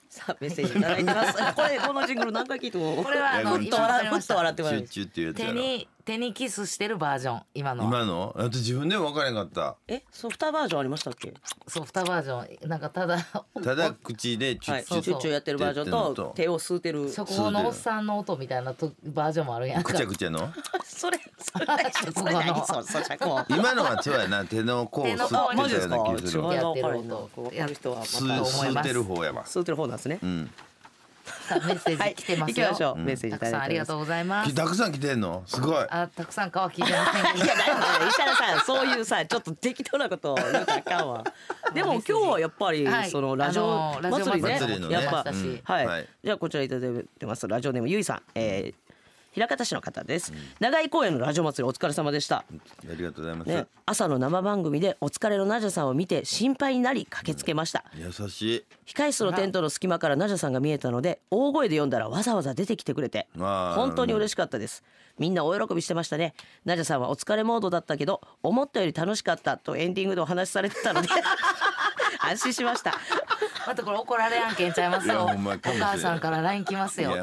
さあメッセージいただいてます。これこのジングル何回聞いてもこれはあの笑って笑ってます。手に手にキスしてるバージョン今の今のだっ自分でも分からへんかったえソフタバージョンありましたっけそう二バージョンなんかただ ただ口でチュッチチュチュッチュやってるバージョンとと手を吸うてるそこのおっさんの音みたいなとバージョンもあるやんくちゃくちゃの それそれ そそそそ今のは手はな手の甲を吸ってジような気するうやってる音やる人はう吸うてる方やわ吸うてる方なんですね、うんメッセージ来てますよ、行きましょう、メッセージたくさんありがとうございますたくさん来てんのすごいあたくさんかは聞いてませんいやだよ石原さんそういうさちょっと適当なこと言うたかんわ でも今日はやっぱり、そのラジオ祭りね、はい、ねやっぱ、はい、じゃこちらいただいてますラジオネームゆいさん、えー枚方市の方です、長井公園のラジオ祭りお疲れ様でしたありがとうございます、ね、朝の生番組でお疲れのナジャさんを見て心配になり駆けつけました、優しい控室のテントの隙間からナジャさんが見えたので大声で読んだらわざわざ出てきてくれて本当に嬉しかったです、みんな大喜びしてましたねナジャさんはお疲れモードだったけど思ったより楽しかったとエンディングでお話しされてたので 安心しました またこれ怒られやんけんちゃいますよお母さんからライン e 来ますよ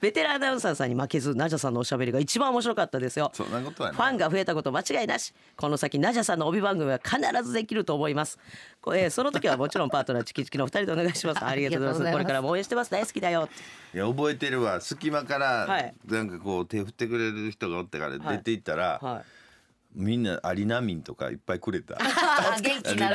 ベテランアナウンサーさんに負けずナジャさんのおしゃべりが一番面白かったですよファンが増えたこと間違いなしこの先ナジャさんの帯番組は必ずできると思いますえー、その時はもちろんパートナーチキチキの二人でお願いします ありがとうございますこれからも応援してます大好きだよいや覚えてるわ隙間からなんかこう手振ってくれる人がおってから出て行ったら、はいはいみんなアリナミンとかいっぱいくれた 元気な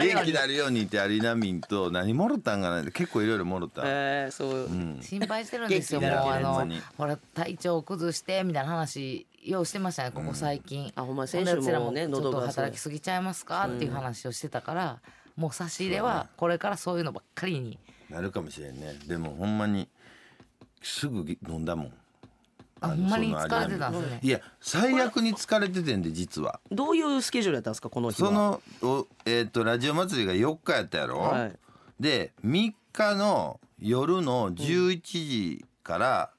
るようにってアリナミンと何もろたんがない結構いろいろもろた、えーそう、うん、心配してるんですよもうあのほら体調を崩してみたいな話ようしてましたねここ最近、うん、あほんま先生もねちょっと働きすぎちゃいますかっていう話をしてたから、うん、もう差し入れはこれからそういうのばっかりになるかもしれんねでもほんまにすぐ飲んだもんあんまに疲れてたんですねいや最悪に疲れててんで実はどういうスケジュールやったんですかこの日はそのお、えー、とラジオ祭りが4日やったやろ、はい、で3日の夜の11時から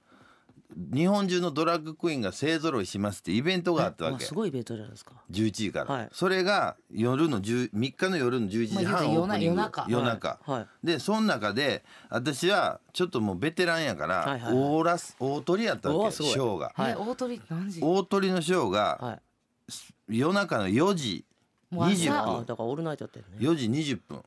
日本中のドラッグクイーンが勢ぞろいしますってイベントがあったわけすごいイベントじゃないですか11時から、はい、それが夜の3日の夜の11時半オープニング、夜中、はい、でその中で私はちょっともうベテランやから、はいはい、大ラス大鳥やったわけショーが、はい、大鳥何時大鳥のショーが、夜中の4時20分だオールナイトったね4時20分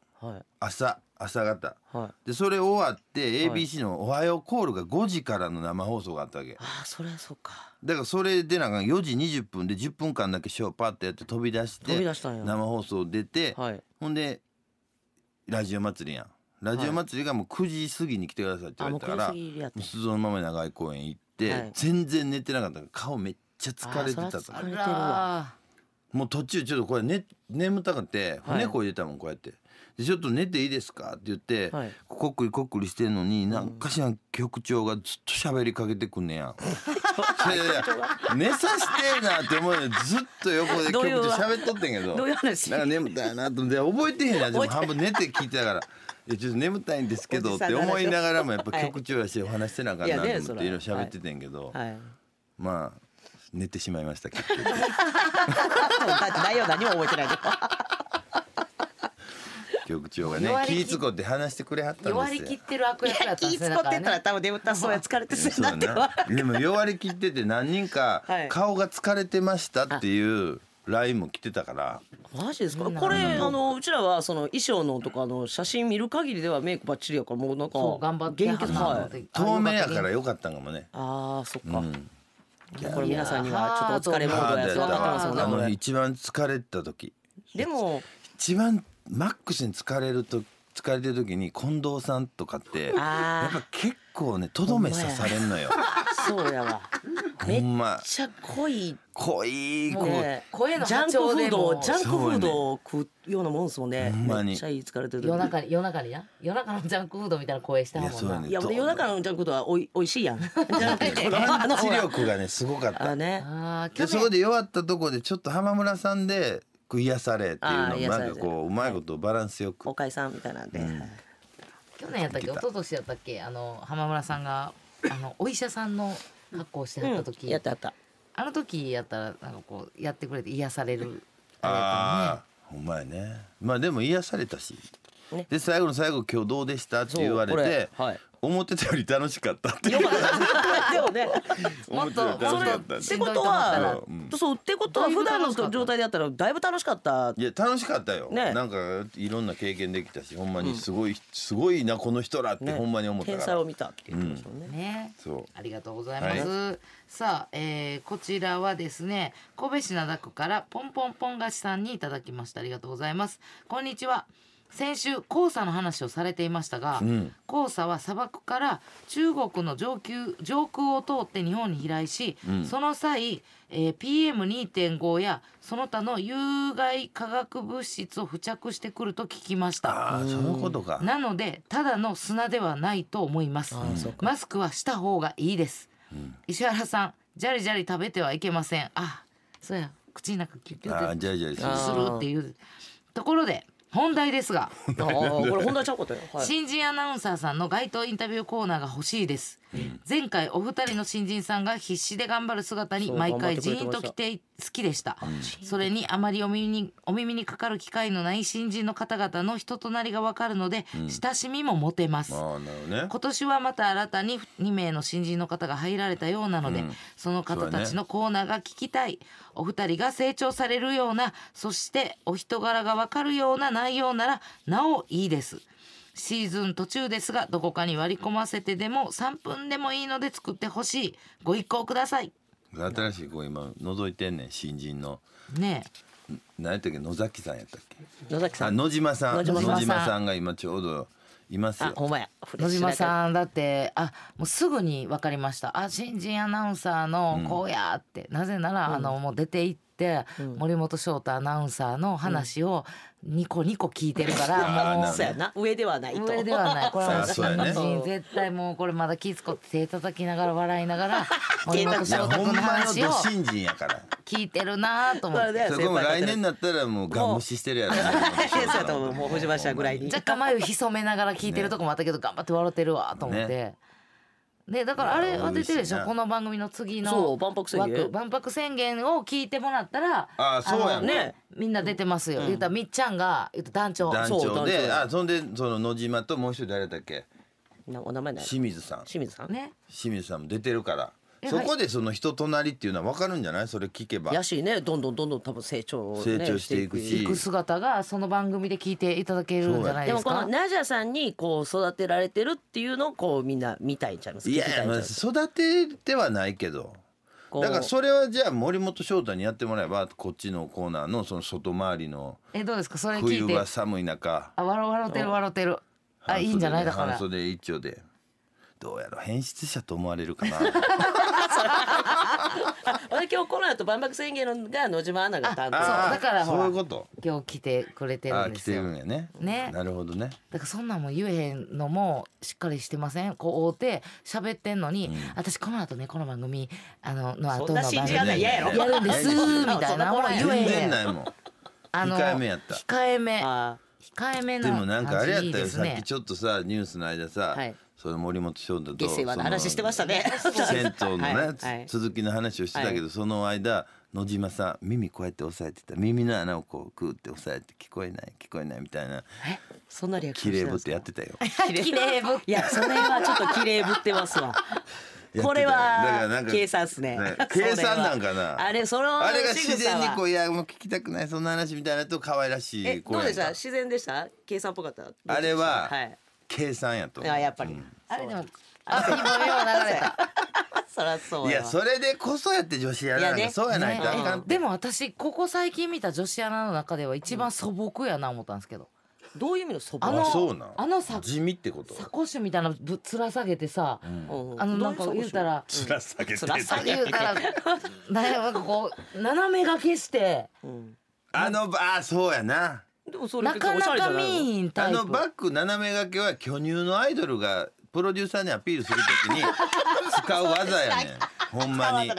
朝朝方、はい、でそれ終わって ABC の「おはようコール」が5時からの生放送があったわけ、ああそれそうかだからそれでなんか4時20分で10分間だけショーパッてやって飛び出して生放送出て、はい、ほんでラジオ祭りやんラジオ祭りがもう9時過ぎに来てくださいって言われたから、はい、のまま長い公園行って、はい、全然寝てなかったから顔めっちゃ疲れてたとあもう途中ちょっとこれ、ね、眠たくて、は船こいでたもんこうやって。ちょっと寝ていいですか?」って言って、はい、こっくりこっくりしてんのになんかしら局長がずっと喋りかけてくんねや いやいや寝させてなって思うよずっと横で局長喋っとってんけどどううなんか眠たいなと思って覚えてへんやん半分寝て聞いてたから。いやちょっと眠たいんですけどって思いながらもやっぱ局長やしお話してなあかんなと思っていろいろ喋っててんけど、はいはい、まあ寝てしまいました結局 内容何も覚えてない局長がね気ぃ使って話してくれはったんですよ弱り切ってる悪役だったんですね気ぃ使ってたら多分眠たそうや疲れてそうやなでも弱り切ってて何人か顔が疲れてましたっていうラインも来てたからマジですかこれあのうちらはその衣装のとかの写真見る限りではメイクばっちりやからもうなんか頑張って元気、はい、透明やから良かったんかもねああそっか、これ皆さんにはちょっとお疲れモードやつ分かってますもんね一番疲れた時でも一番マックスに疲れると疲れてる時に近藤さんとかってやっぱ結構ねとどめ刺されんのよ。そうやわ。めっちゃ濃い。濃い。ね、声のジャンクフード、ジャンクフードを食うようなもんですもんね。めっちゃいい疲れてる。夜中に、夜中にや夜中のジャンクフードみたいな声したもんな。いや、ね、夜中のジャンクフードはおい、美味しいやん。じゃなくて、パンチ力がね、すごかった。あね。で、そこで弱ったところで、ちょっと浜村さんで、く癒されっていうのをなんかこううまいことバランスよく、おかいさんみたいなんで、うん去年やったっけ一昨年やったっけあの浜村さんが あのお医者さんの格好をしてはった時、やったやったあの時やったらなんかこうやってくれて癒されるああほんまやねまあでも癒されたし、ねで最後の最後今日どうでしたって言われて、れはい思ってたより楽しかったっていう。でもね。も っと楽しかったってことは、そうってことは普段の状態であったらだいぶ楽しかった。いや楽しかったよ。なんかいろんな経験できたし、ほんまにすごい、すごいなこの人らってほんまに思ったから。天才を見たっていうね。そう。ありがとうございます。さあ、えー、こちらはですね、神戸市灘区からポンポンポンがしさんにいただきました。ありがとうございます。こんにちは。先週黄砂の話をされていましたが、うん、黄砂は砂漠から中国の上級上空を通って日本に飛来し、うん、その際、えー、PM2.5 やその他の有害化学物質を付着してくると聞きましたあそのことかなのでただの砂ではないと思いますマスクはした方がいいです、うん、石原さんじゃりじゃり食べてはいけませんあそうや口の中キュッキュッてするっていうところで本題ですが、本題ちゃうことよ、はい、新人アナウンサーさんの街頭インタビューコーナーが欲しいです前回お二人の新人さんが必死で頑張る姿に毎回ジーンときて好きでしたそれにあまりお耳にお耳にかかる機会のない新人の方々の人となりがわかるので親しみも持てます、今年はまた新たに2名の新人の方が入られたようなので、その方たちのコーナーが聞きたいお二人が成長されるようなそしてお人柄がわかるような内容ならなおいいですシーズン途中ですがどこかに割り込ませてでも3分でもいいので作ってほしいご一行ください新しい子今覗いてんねん新人のねえ何やったっけ野崎さんやったっけ野崎さん野島さん野島さんが今ちょうどいますよ。野島さんだってあもうすぐに分かりましたあ新人アナウンサーのこうやって、うん、なぜなら、うん、あのもう出ていって、うん、森本翔太アナウンサーの話をニコニコ聞いてるからもう そうやな上ではないと上ではないこれは私の人絶対もうこれまだキツコって手叩きながら笑いながら俺 の翔太君のから。聞いてるなと思ってそこも来年になったらもうガン無視してるやろ そうやと思うもうし橋ぐらいに若干眉を潜めながら聞いてるとこもあったけど頑張って笑ってるわと思って。ね、だからあれは出てるでしょ、この番組の次の万博宣言万博宣言を聞いてもらったらあそうやねみんな出てますよ、うん、言ったみっちゃんが言った団長団長であそんでその野島ともう一人誰だっけお名前清水さん清水さんね清水さんも出てるからそこでその人となりっていうのは分かるんじゃないそれ聞けばやしねどんどんどんどん多分成長、ね、成長していくし行く姿がその番組で聞いていただけるんじゃないですかでもこのナジャさんにこう育てられてるっていうのをこうみんな見たいんちゃいますいやいや育ててはないけどだからそれはじゃあ森本翔太にやってもらえばこっちのコーナーのその外回りのえどうですか冬が寒い中あ笑笑ってる笑ってるあいいんじゃないだから半袖一丁で。どうやろ変質者と思われるかな私 今日この後と万博宣言が野島アナが担当そうだからそういうこと今日来てくれてるんですよ。来てるんやね。ね。なるほどね。だからそんなんも言えへんのもしっかりしてません。こう追って喋ってんのに、うん、私この後ねこの番組あのの後の番組やるんですみたいなも言えへん。全然ないもん。あの控えめやった。控えめ。控えめなでもなんかあれやったよ、さっきちょっとさニュースの間さ、その森本翔太と下世話の話してましたね銭湯のね、続きの話をしてたけど、その間野島さん耳こうやって押さえてた耳の穴をこうグーって押さえて聞こえない聞こえないみたいなそんなリアクション綺麗ぶってやってたよ綺麗 ぶ いやそれはちょっと綺麗ぶってますわこれは計算っすね 計算なんかなあれそのあれが自然にこういやもう聞きたくないそんな話みたいなと可愛らしいえどうでした自然でした計算っぽかったあれは、計算やとあやっぱり、うあれでもあそこにう流れた そらそういやそれでこそやって女子やらなそうやないかでも私ここ最近見た女子アナの中では一番素朴やな思ったんですけどどういう意味のそばあのあのさ地味ってことサコッシュみたいなのぶつら下げてさ、うん、あのなんか言うたらつら下げてつら下げ言うたら なんかこう斜めがけして、うん、あのあそうやなでもそれなかなか見えんタイプあのバック斜めがけは巨乳のアイドルがプロデューサーにアピールするときに 使う技やねんほんまに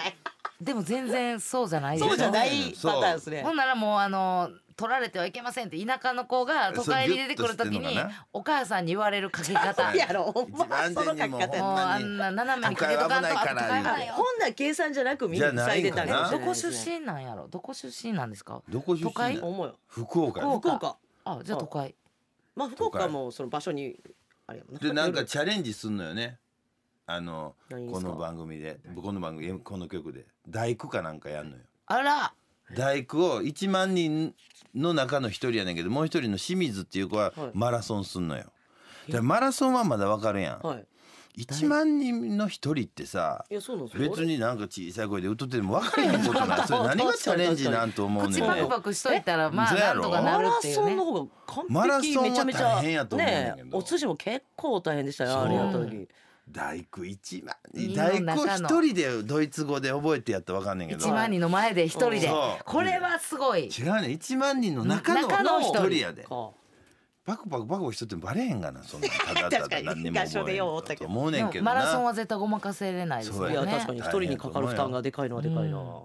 でも全然そうじゃないそうじゃないパターンですねほんならもうあの取られてはいけませんって田舎の子が都会に出てくるときにお母さんに言われるかけ方やろお前その書き方もうあんな斜めにかけとかんと本来計算じゃなく見る塞いでたどこ出身なんやろどこ出身なんですかどこ出身福岡福岡あじゃあ都会まあ福岡もその場所にあれやもんでなんかチャレンジすんのよねあのこの番組でこの番組この曲で大工かなんかやんのよあら大工を1万人の中の1人やねんけどもう1人の清水っていう子はマラソンすんのよ。だかマラソンはまだわかるやん。は1万人の1人ってさ別になんか小さい声で歌ってても分からへんことない それ何がチャレンジなんと思うねん口パクパクしといたらまあなんとかなるっていうねマラソンの方が完璧めちゃめちゃねお寿司も結構大変でしたよあれやった時。大工一万人大工一人でドイツ語で覚えてやったら分かんないけど1万人の前で一人でこれはすごい違うね1万人の中の1人やで。バクバクバクとってバレへんがなそんなただただ 何にも覚えへんと思うねんけどマラソンは絶対ごまかせれないですよねいや確かに一人にかかる負担がでかいのはでかいな、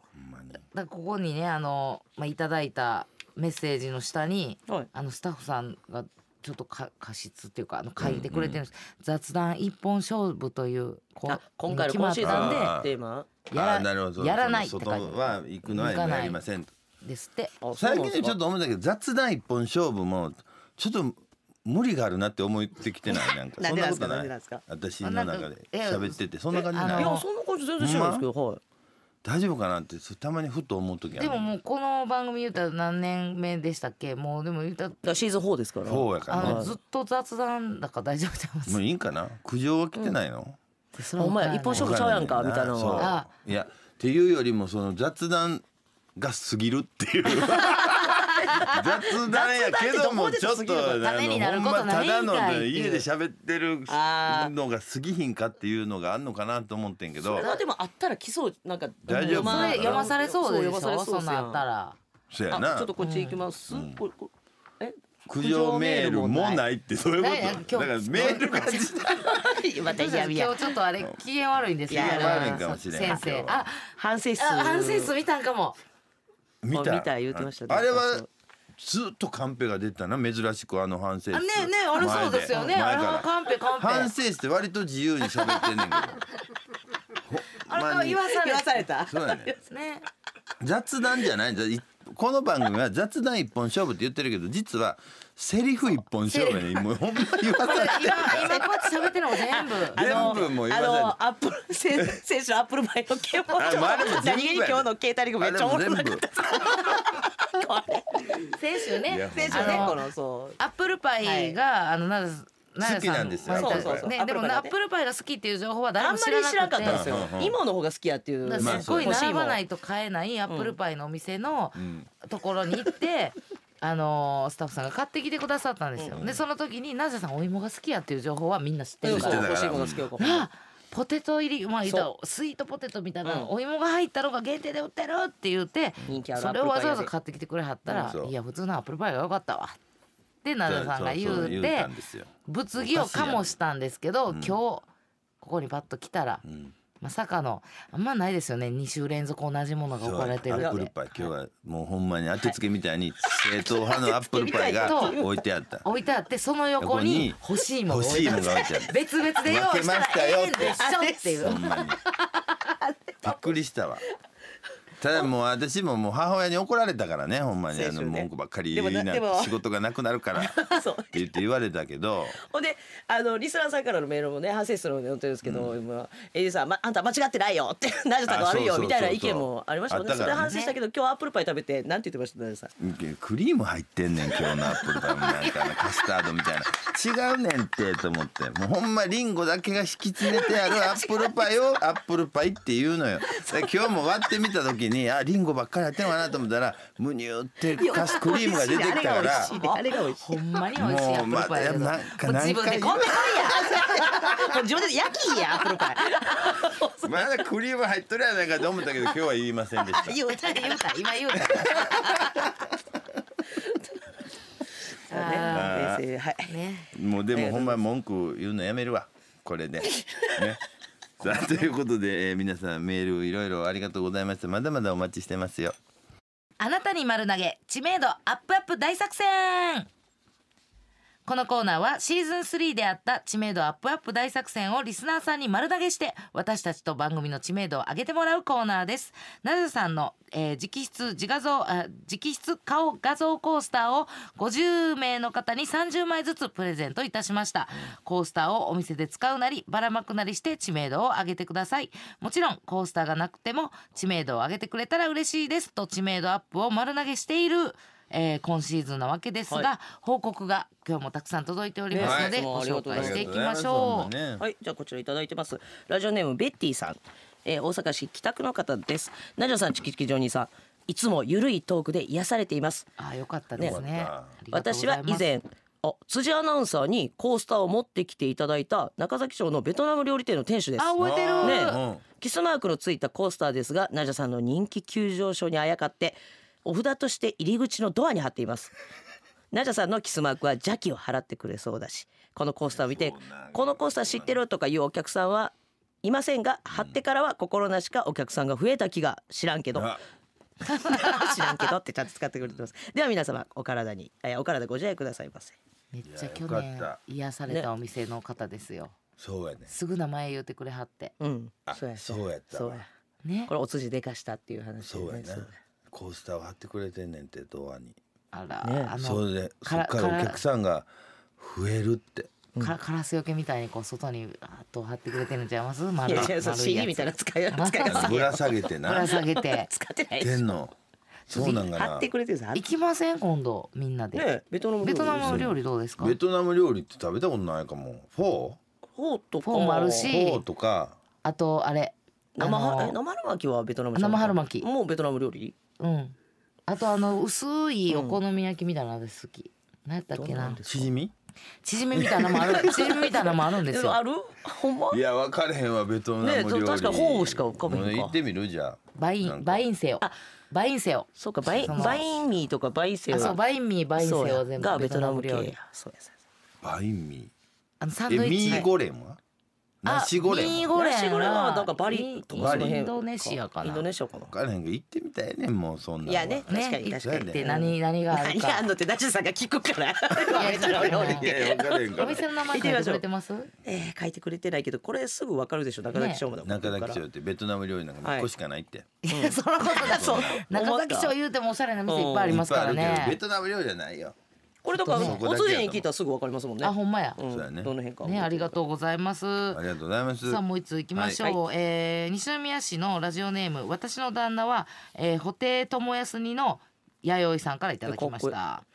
だここにねあの、まあ、いただいたメッセージの下に、はい、あのスタッフさんがちょっと過失っていうかあの書いてくれてるんです、うんうん、雑談一本勝負という今回の今シーズンでやらやらないって書いては行くのはやりませんですって最近ちょっと思うんだけど雑談一本勝負もちょっと無理があるなって思ってきてないなんかそんなことない私の中で喋っててそんな感じないいやそんな感じ全然しないですけどはい大丈夫かなってたまにふっと思う時あるでももうこの番組言うたら何年目でしたっけもうでも言うたシーズン4ですからそうやからね、あのずっと雑談だから大丈夫じゃますもういいんかな苦情は来てないの、うん、お前一本勝負ちゃうやんかみたいなのいやっていうよりもその雑談が過ぎるっていう雑談やけどもちょっとためになることないただの家で喋ってるのが過ぎひんかっていうのがあんのかなと思ってんけど。でもあったら来そうなんか読ま読まされそうでしょ。そんなあったら。そやな。ちょっとこっち行きます。ここえ。苦情メールもないってそういうことだからメールが自体私は今日ちょっとあれ機嫌悪いんですよ先生あ反省数反省数見たんかも見たあれはずっとカンペが出たな珍しくあの反省室ねねあれそうですよねあれカンペカンペ反省室って割と自由に喋ってんねんけど あれ言わされたそうやねね雑談じゃないこの番組は雑談一本勝負って言ってるけど実はセリフ一本勝負ねもうほんま言わない今今こうやって喋ってるの全部 全部もう言わないあのアップル選手 アップル前のケボ何気に今日のケータリングめっちゃおもかった 先週ね先週ねこのそうアップルパイがあのなん好きなんですよ。そうそうそうでもアップルパイが好きっていう情報は誰も知らなかったんですよ。芋の方が好きやっていう。すごい並ばないと買えないアップルパイのお店のところに行って。あのー、スタッフさんが買ってきてくださったんですよ、うんうん、でその時に「なぜさんお芋が好きや」っていう情報はみんな知ってるから。かポテト入りまあたスイートポテトみたいな、うん、お芋が入ったのが限定で売ってるって言ってそれをわざわざ買ってきてくれはったら「いや普通のアップルパイがよかったわ」って奈々さんが言うて物議をかもしたんですけど、今日ここにパッと来たら。うんまさかのあんまないですよね2週連続同じものが置かれてるアップルパイ今日はもうほんまに当てつけみたいに正統派のアップルパイが 置いてあった置いてあってその横に欲しいものが置いてあった別々で用意したらええんでしょっていう。びっくりしたわ。ただもう私ももう母親に怒られたからねほんまにあの文句ばっかり言いな仕事がなくなるから って言って言われたけどほんであのリスナーさんからのメールもね反省するので載ってるんですけど、うん、今さん、ま、あんた間違ってないよって何ジだか悪いよみたいな意見もありましたもんねそれ反省したけど今日アップルパイ食べてなんて言ってましたナさんクリーム入ってんねん今日のアップルパイもなんか、カスタードみたいな違うねんってと思ってもうほんまリンゴだけが引き詰めてあるアップルパイをアップルパイっていうのよ今日も割ってみた時時にあリンゴばっかりやってるのかなと思ったらむにゅってかすクリームが出てきたからほんまに美味しいもうまなんか自分でこんこいや自分で焼きやアップルパイ まだクリーム入っとるやないかと思ったけど今日は言いませんでした言うた言うた今言うたうね、はい、ねもうでもほんま文句言うのやめるわこれでね さあということで、えー、皆さんメールいろいろありがとうございましたまだまだお待ちしてますよあなたに丸投げ知名度アップアップ大作戦このコーナーはシーズン3であった知名度アップアップ大作戦をリスナーさんに丸投げして私たちと番組の知名度を上げてもらうコーナーですなぜさんの、えー、直筆自画像直筆顔画像コースターを50名の方に30枚ずつプレゼントいたしましたコースターをお店で使うなりばらまくなりして知名度を上げてくださいもちろんコースターがなくても知名度を上げてくれたら嬉しいですと知名度アップを丸投げしているえー、今シーズンなわけですが、はい、報告が今日もたくさん届いておりますので、ご紹介していきましょう、ね、はいじゃあこちらいいてますラジオネームベッティさん、えー、大阪市北区の方ですナジョさんチキチキジョニーさんいつもゆるいトークで癒されていますあよかったですね、ね、私は以前あ辻アナウンサーにコースターを持ってきていただいた中崎町のベトナム料理店の店主ですあ覚えてるね、うん、キスマークのついたコースターですがナジョさんの人気急上昇にあやかってお札として入り口のドアに貼っていますナジャさんのキスマークは邪気を払ってくれそうだしこのコースターを見てこのコースター知ってるとかいうお客さんはいませんが貼ってからは心なしかお客さんが増えた気が知らんけど 知らんけどってちゃんと使ってくれてますでは皆様お体にお体ご自愛くださいませめっちゃ去年癒されたお店の方ですよ、ね、そうやねすぐ名前言ってくれはってうんそうやそうやそうやねこれお辻でかしたっていう話そうやねコースターを貼ってくれてんねんってドアにあら、ね、それでそっからお客さんが増えるってカラスよけみたいにこう外にあっと貼ってくれてるのちゃいます？丸いやつ。CD みたいな使い使い ぶら下げてな。ぶら下げて。使ってないでの。そうなんかな。貼ってくれてる行きません今度みんなで。ねベトナムベトナム料理どうですか？ベトナム料理って食べたことないかも。フォー？フォーとか。フォーもあるし。フォーとか。あとあれ。生春生春巻きはベトナム。生春巻き。もうベトナム料理？うんあとあの薄いお好み焼きみたいなの好き、なん、何やったっけなチヂミチヂミみたいなのもある チヂミみたいなのもあるんですよあるほんまいや分かれへんわベトナム料理ね確かにフしか浮かべか、行ってみるじゃあバインバインセオあバインセオそうかバインバインミーとかバインセオそうバインミーバインセオ全部ベトナム料理そうやそうやバインミーあのサンドイッチミーゴレムはナシゴレン。ナシゴレンはなんかバリとかその辺。インドネシアかな。インドネシアかな。からへんけど行ってみたいねもうそんな。いやね確かに確かに。で何何が何があんのってダチさんが聞くから。お店の名前書いてくれてます？え書いてくれてないけどこれすぐわかるでしょ中崎翔も。中崎翔ってベトナム料理なんか一個しかないって。そのことだ。中崎翔言うてもおしゃれな店いっぱいありますからね。ベトナム料理じゃないよ。これだからお通じに聞いたらすぐわかりますもんねあほんまや、うん、そうやねどの辺かねありがとうございますありがとうございますさあもう一ついきましょう、はい、えー、西宮市のラジオネーム私の旦那は、えー、布袋寅泰の弥生さんからいただきました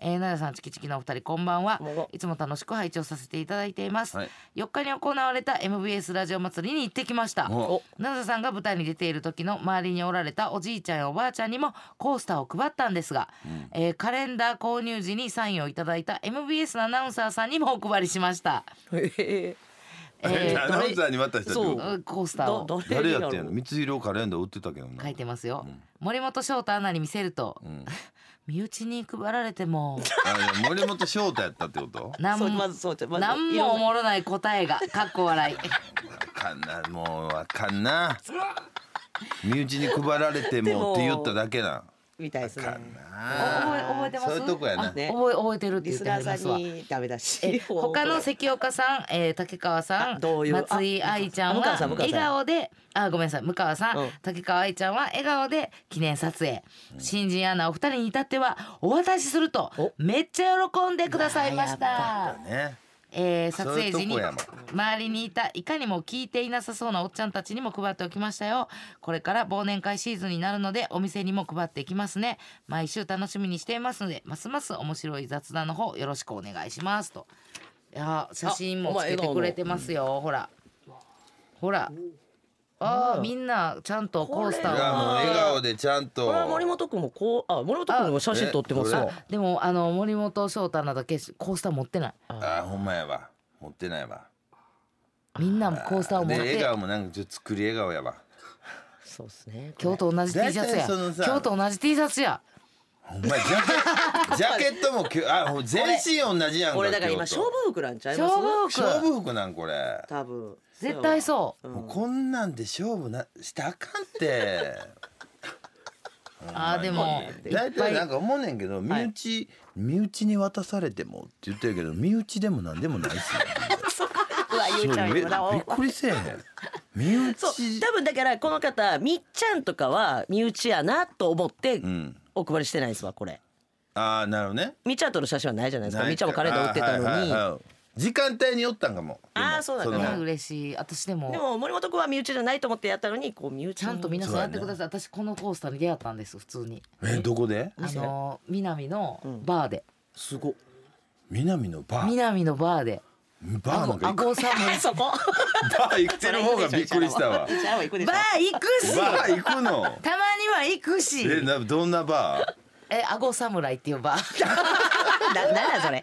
えー、奈やさんチキチキのお二人こんばんはいつも楽しく拝聴させていただいています、はい、4日に行われた MBS ラジオ祭りに行ってきました奈やさんが舞台に出ている時の周りにおられたおじいちゃんやおばあちゃんにもコースターを配ったんですが、うん、えー、カレンダー購入時にサインをいただいた MBS のアナウンサーさんにもお配りしました、ええアナウンサーに渡したそうコースターを誰やってんの密色カレンダー売ってたけど書いてますよ、うん、森本翔太アナに見せると、うん、身内に配られても森本翔太やったってこと 何そまずそうじゃま何もおもろない答えがかっこ笑いあかんなもうあかんな 身内に配られてもって言っただけなみたいですね。覚え覚えてます。そういうとこやな。ね、覚え覚えてるって言ってますわ。ダメだし。他の関岡さん、えー、竹川さん、うう松井愛ちゃんは笑顔で、あごめんなさい、向川さん、う竹川愛ちゃんは笑顔で記念撮影。うん、新人アナお二人に至ってはお渡しするとめっちゃ喜んでくださいました。まあえー、撮影時に周りにいたいかにも聞いていなさそうなおっちゃんたちにも配っておきましたよこれから忘年会シーズンになるのでお店にも配っていきますね毎週楽しみにしていますのでますます面白い雑談の方よろしくお願いしますといや写真もつけてくれてますよほらほらああみんなちゃんとコースターい笑顔でちゃんと森本君もこうあ森本君も写真撮ってますよでもあの森本翔太なだけコースター持ってないああほんまやわ持ってないわみんなもコースターを持って笑顔もなんかちょっと作り笑顔やわそうっすね今日と同じ T シャツや今日と同じ T シャツやお前ジャケジャケットもきゅあ全身同じやんかこれだから今勝負服なんちゃいます勝負服なんこれ多分絶対そう、うん、こんなんで勝負なしてあかんって あでも大体なんか思うねんけど身内、身内に渡されてもって言ってるけど身内でもなんでもないっす うびっくりせえへん。身内多分だからこの方みっちゃんとかは身内やなと思ってお配りしてないですわこれ。ああなるほどね。みっちゃんとの写真はないじゃないですか。みっちゃんもカレーで売ってたのに。時間帯によったんかもああそうだね。嬉しい私でもでも森本君は身内じゃないと思ってやったのにこう身内ちゃんと皆さんやってください、私このコースターで出会ったんです普通にえどこであの南のバーで、すご南のバー南のバーでバーなんか行く そこ バー行ってる方がびっくりしたわ バー行くしバー行くのたまには行くしえなどんなバーえ、顎侍って呼ば。な、なんだそれ。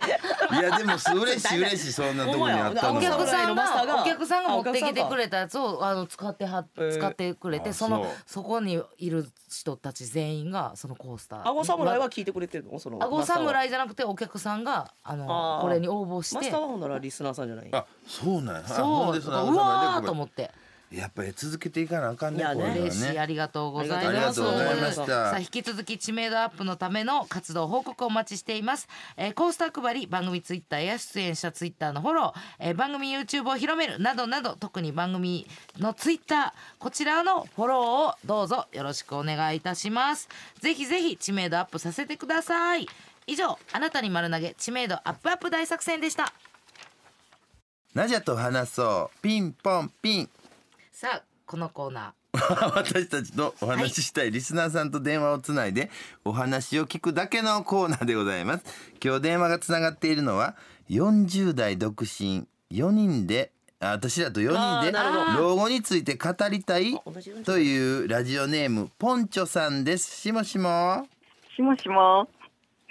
いやでも嬉しい嬉しい そんなとこにあったのお客さんがお客さんが持ってきてくれたやつをあの使っては使ってくれてそのそこにいる人たち全員がそのコースター。顎侍は聞いてくれてるのその。顎侍じゃなくてお客さんがあのこれに応募して。マスターはほんならリスナーさんじゃない。あ、そうなん。そう。うわーと思って。やっぱり続けていかなあかんね。いや、ね、嬉しい、ありがとうございます。さあ、引き続き知名度アップのための活動報告をお待ちしています。えー、コースター配り、番組ツイッターや出演者ツイッターのフォロー、えー、番組 YouTube を広めるなどなど、特に番組のツイッター、こちらのフォローをどうぞよろしくお願いいたします。ぜひぜひ知名度アップさせてください。以上、あなたに丸投げ知名度アップアップ大作戦でした。ナジャと話そう。ピンポンピン。さあこのコーナー 私たちとお話ししたいリスナーさんと電話をつないでお話を聞くだけのコーナーでございます今日電話がつながっているのは40代独身4人で私らと4人で老後について語りたいというラジオネームポンチョさんですしもしもしもしも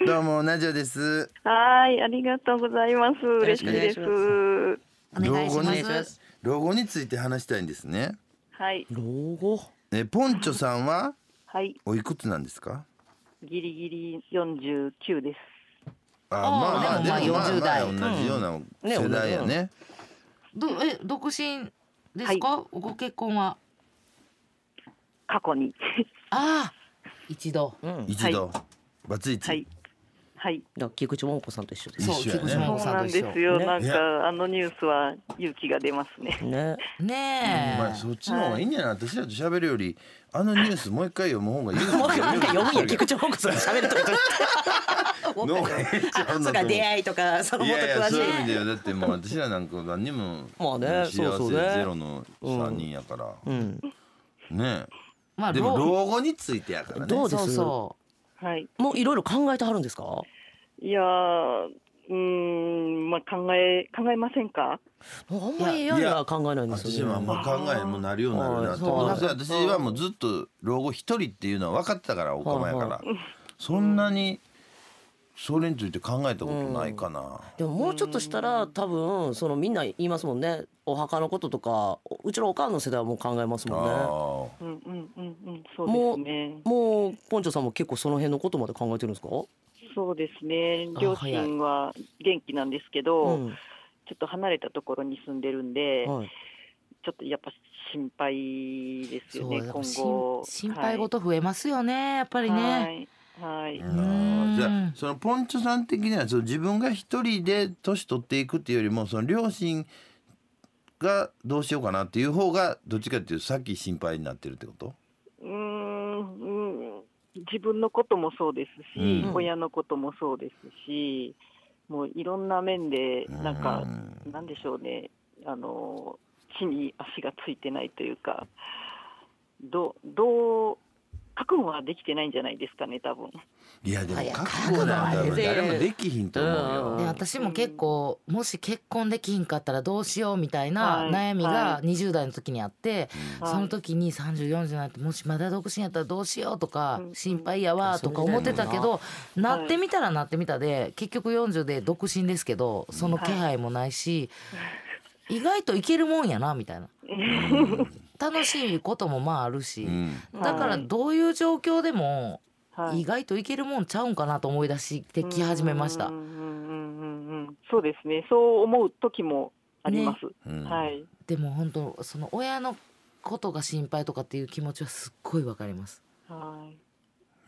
どうもナジョですはいありがとうございます嬉しいですお願いします老後について話したいんですねはい老後えポンチョさんははいおいくつなんですかギリギリ十九ですあまあまあでもまあ40代同じような世代やね,、どえ独身ですか、ご結婚は過去にああ一度、うん、一度、バツイチ、はい、はい。だ木口桃子さんと一緒です。そう、木口桃子さんですよ。なんかあのニュースは勇気が出ますね。ね。ねまあそっちの方がいいんじゃない。私らと喋るよりあのニュースもう一回読む方がいい。もう一回読むよ。菊池桃子さん喋るとか。脳うん出会いとかそのもと詳しい。そういう意味ではだってもう私らなんか何にも幸せゼロの三人やから。ね。まあでも老後についてやからね。どうです。はい。もういろいろ考えてはるんですか。いやうん、まあ、考え、考えませんかあんまり嫌な考えないんですよ、ね、私はまあ考えもなるようになるなと私はもうずっと老後一人っていうのは分かってたから、お釜やから。そんなに、それについて考えたことないかな、うん、でももうちょっとしたら多分そのみんな言いますもんねお墓のこととかうちのお母の世代はもう考えますもんねうんうんうんうんそうですねもうもうポンチョさんも結構その辺のことまで考えてるんですかそうですね両親は元気なんですけど、うん、ちょっと離れたところに住んでるんで、はい、ちょっとやっぱ心配ですよね今後心配事増えますよね、やっぱりね。はい、じゃあそのポンチョさん的にはその自分が一人で年取っていくっていうよりもその両親がどうしようかなっていう方がどっちかっていうとさっき心配になってるってこと自分のこともそうですし、うん、親のこともそうですし、もういろんな面で、なんか、うん、なんでしょうね、あの、地に足がついてないというか、どどう覚悟はできてないんじゃないですかね多分いやでも覚悟なんだ誰もできひんと思うよ、で私も結構もし結婚できひんかったらどうしようみたいな悩みが20代の時にあって、はい、その時に3040になってもしまだ独身やったらどうしようとか、心配やわとか思ってたけど、なってみたらなってみたで結局40で独身ですけどその気配もないし、はい意外といけるもんやなみたいな。楽しいこともまああるし、だからどういう状況でも意外といけるもんちゃうんかなと思い出してき始めました。そうですね。そう思う時もあります。ね、はい。でも本当その親のことが心配とかっていう気持ちはすっごいわかります。はい。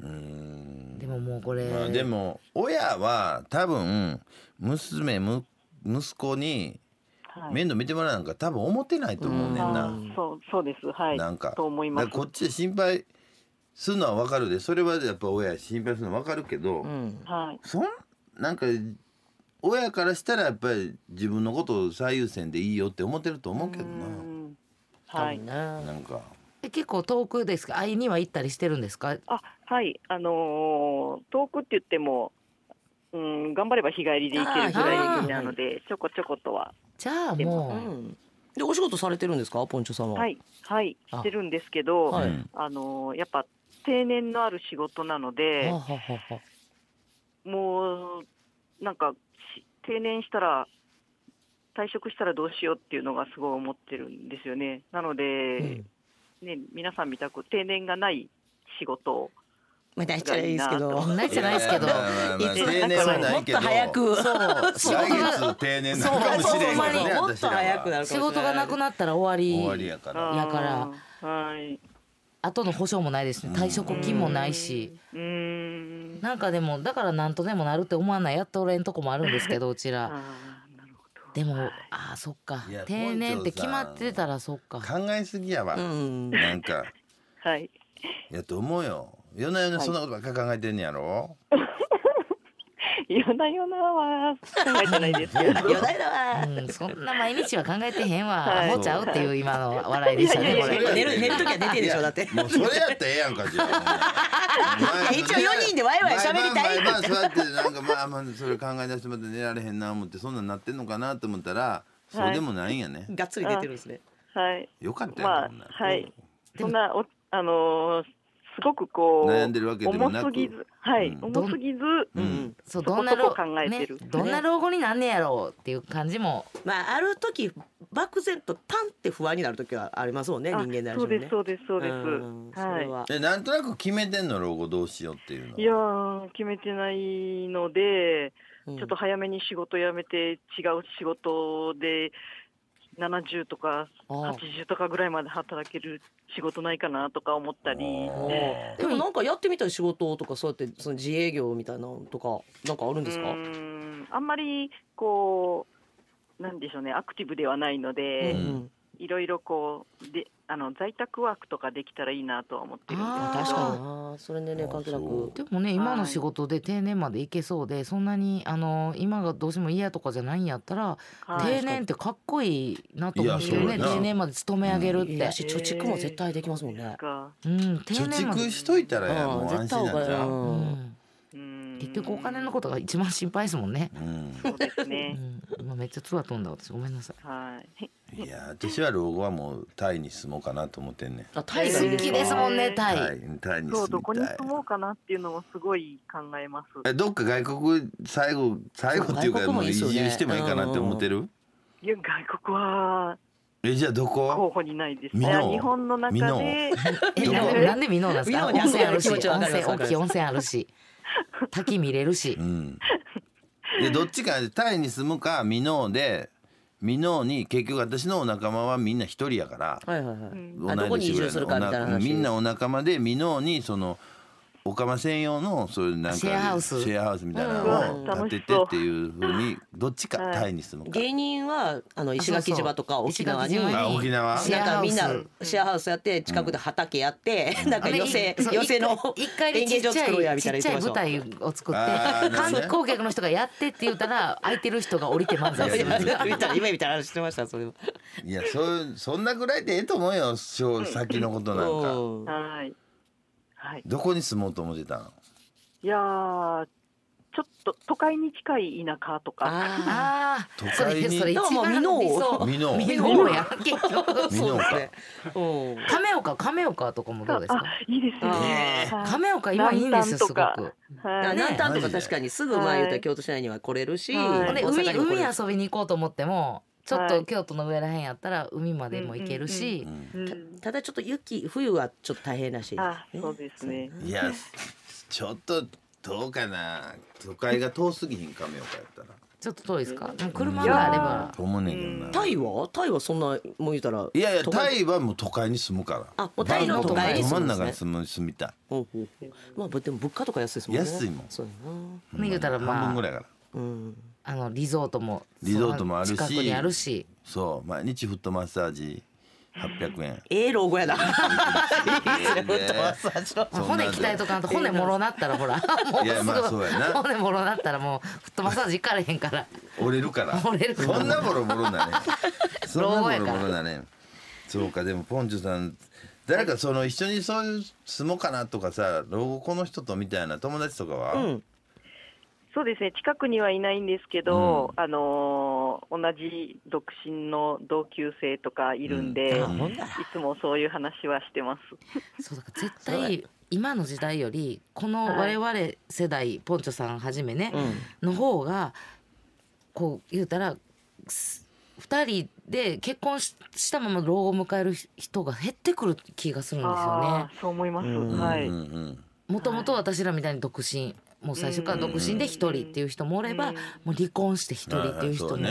うんでももうこれ、まあ、でも親は多分娘む息子に面倒見てもらうなんか多分思ってないと思うねんな。うん、そうそうですはいなんかと思いますこっちで心配するのはわかるでそれはやっぱ親心配するのわかるけど、うん、そんなんか親からしたらやっぱり自分のことを最優先でいいよって思ってると思うけどな。はいな。なんか。結構遠くですか会いには行ったりしてるんですかあはいあのー、遠くって言ってもうん、頑張れば日帰りで行けるぐらいなのでちょこちょことはじゃあもう、うん、でお仕事されてるんですかポンチョさんははいはいしてるんですけどあはい、あのやっぱ定年のある仕事なので、もうなんか定年したら退職したらどうしようっていうのがすごい思ってるんですよね。なので、うん、ね、皆さんみたく定年がない仕事をまあ、ないじゃないですけど。ないじゃないですけど。いつ定年はないけど。もっと早く。そう。仕事が定年なのかもしれんけどね。もっと早くなる仕事がなくなったら終わり。終わりやから。やから。はい。後の保証もないですね。退職金もないし。うん。なんかでもだから何とでもなるって思わないやっと俺んとこもあるんですけどうちら。でも、ああそっか定年って決まってたらそっか考えすぎやわ、うん、なんかはいいやと思うよ夜な夜なそんなことばっか考えてんねやろ、はい、夜な夜なは考えてないです 夜な夜なは、うん、そんな毎日は考えてへんわ、はい、アホちゃうっていう今の笑いでしたね寝る寝る時は寝てるでしょだってもうそれやったらええやんかじゃ 一応四人でワイワイ喋りたいまあそうやってなんかまあまあそれ考え出してまた寝られへんな思ってそんなんなってんのかなと思ったらそうでもないんやね、はい、がっつり出てるんですねはいよかったよ、まあ、はい、そんなおあのーすごくこう悩んでるわけでもなく重すぎず、はい、重すぎず、んそどこんなそこ考えてるどんな老後になんねやろうっていう感じもまあある時漠然とパンって不安になる時はありますもんね人間ならしそうですそうですそうです、はい。はえなんとなく決めてんの老後どうしようっていうのいや決めてないので、ちょっと早めに仕事辞めて違う仕事で70とか80とかぐらいまで働ける仕事ないかなとか思ったりでもなんかやってみたい仕事とかそうやってその自営業みたいなのとかなんかあるんですかあんまりこうなんでしょうねアクティブではないので、いろいろこうであの在宅ワークとかできたらいいなとは思ってるんですけど確かにそれでね関係なくでもね今の仕事で定年までいけそうで、そんなにあの今がどうしても嫌とかじゃないんやったら、定年ってかっこいいなと思うんでね定年まで勤め上げるって、うん、貯蓄も絶対できますもんね、うん、定年貯蓄しといたらもう安心なんじゃん、うん結局お金のことが一番心配ですもんね。うん、そうですね。うん、めっちゃツアー飛んだ私ごめんなさい。はい。いや私は老後はもうタイに住もうかなと思ってんね。あタイ好きですもんねタイ。タイに住みたい。そうどこに住もうかなっていうのもすごい考えます。えどっか外国最後最後っていうかもう移住してもいいかなって思ってる？いや外国はえじゃどこ候補にないです日本の中でなんで美濃なんですか温泉あるし温泉大きい温泉あるし 滝見れるし、うん、でどっちかタイに住むかミノーでミノーに結局私のお仲間はみんな一人やから、はいはいはい、同じ年ぐらいのみんなお仲間でミノーにその。岡間専用のそういうなんかシェアハウスシェアハウスみたいなのを建ててっていうふうにどっちかタイにするのか、芸人はあの石垣島とか沖縄に沖縄なんかみんなシェアハウスやって近くで畑やって、なんか寄せ寄せの演芸場作ろうやみたいなっ舞台を作って観光客の人がやってって言ったら空いてる人が降りて言っする今み たいな話してましたそれはいやそそんなぐらいでええと思うよ先のことなんか、はいはい、どこに住もうと思ってたのいやちょっと都会に近い田舎とか。ああ、都会に。それ一番の理想。美濃。や。結局そうね。亀岡亀岡とかもどうですか。いいですね。亀岡今いいんですすごく。南端とか確かにすぐ前言った京都市内には来れるし、海遊びに行こうと思ってもちょっと京都の上らへんやったら海までも行けるし、ただちょっと雪冬はちょっと大変らしいあそうですねいやちょっとどうかな都会が遠すぎひんかようかやったら。ちょっと遠いですか。でも車があれば。と思うねんけどな。タイはタイはそんなもう言うたら。いやいやタイはもう都会に住むから。あ、もうタイの都会に住むね。真ん中に住みたい。ほほうほうまあでも物価とか安いですもんね。安いもん。そうやな。ね言うたらまあ。半分ぐらいから。うん。あのリゾートもリゾートもあるし近くにあるしそう毎日フットマッサージ八百円ええ老後やだ骨鍛えとかと骨もろなったらほらいやまあそうやな骨もろなったらもうフットマッサージ行かれへんから折れるから折れるそんなもろもろだね そんなボロボロだねそうかでもポンジュさん誰かその一緒にそういう住もうかなとかさ老後この人とみたいな友達とかは、うんそうですね、近くにはいないんですけど、うん、あの同じ独身の同級生とかいるんで、うん、いつもそういう話はしてます。そうだから絶対今の時代よりこの我々世代、はい、ポンチョさんはじめね、うん、の方がこう言うたら2人で結婚したまま老後を迎える人が減ってくる気がするんですよね。そう思います、はいもともと私らみたいに独身、はいもう最初から独身で一人っていう人もおれば、もう離婚して一人っていう人も。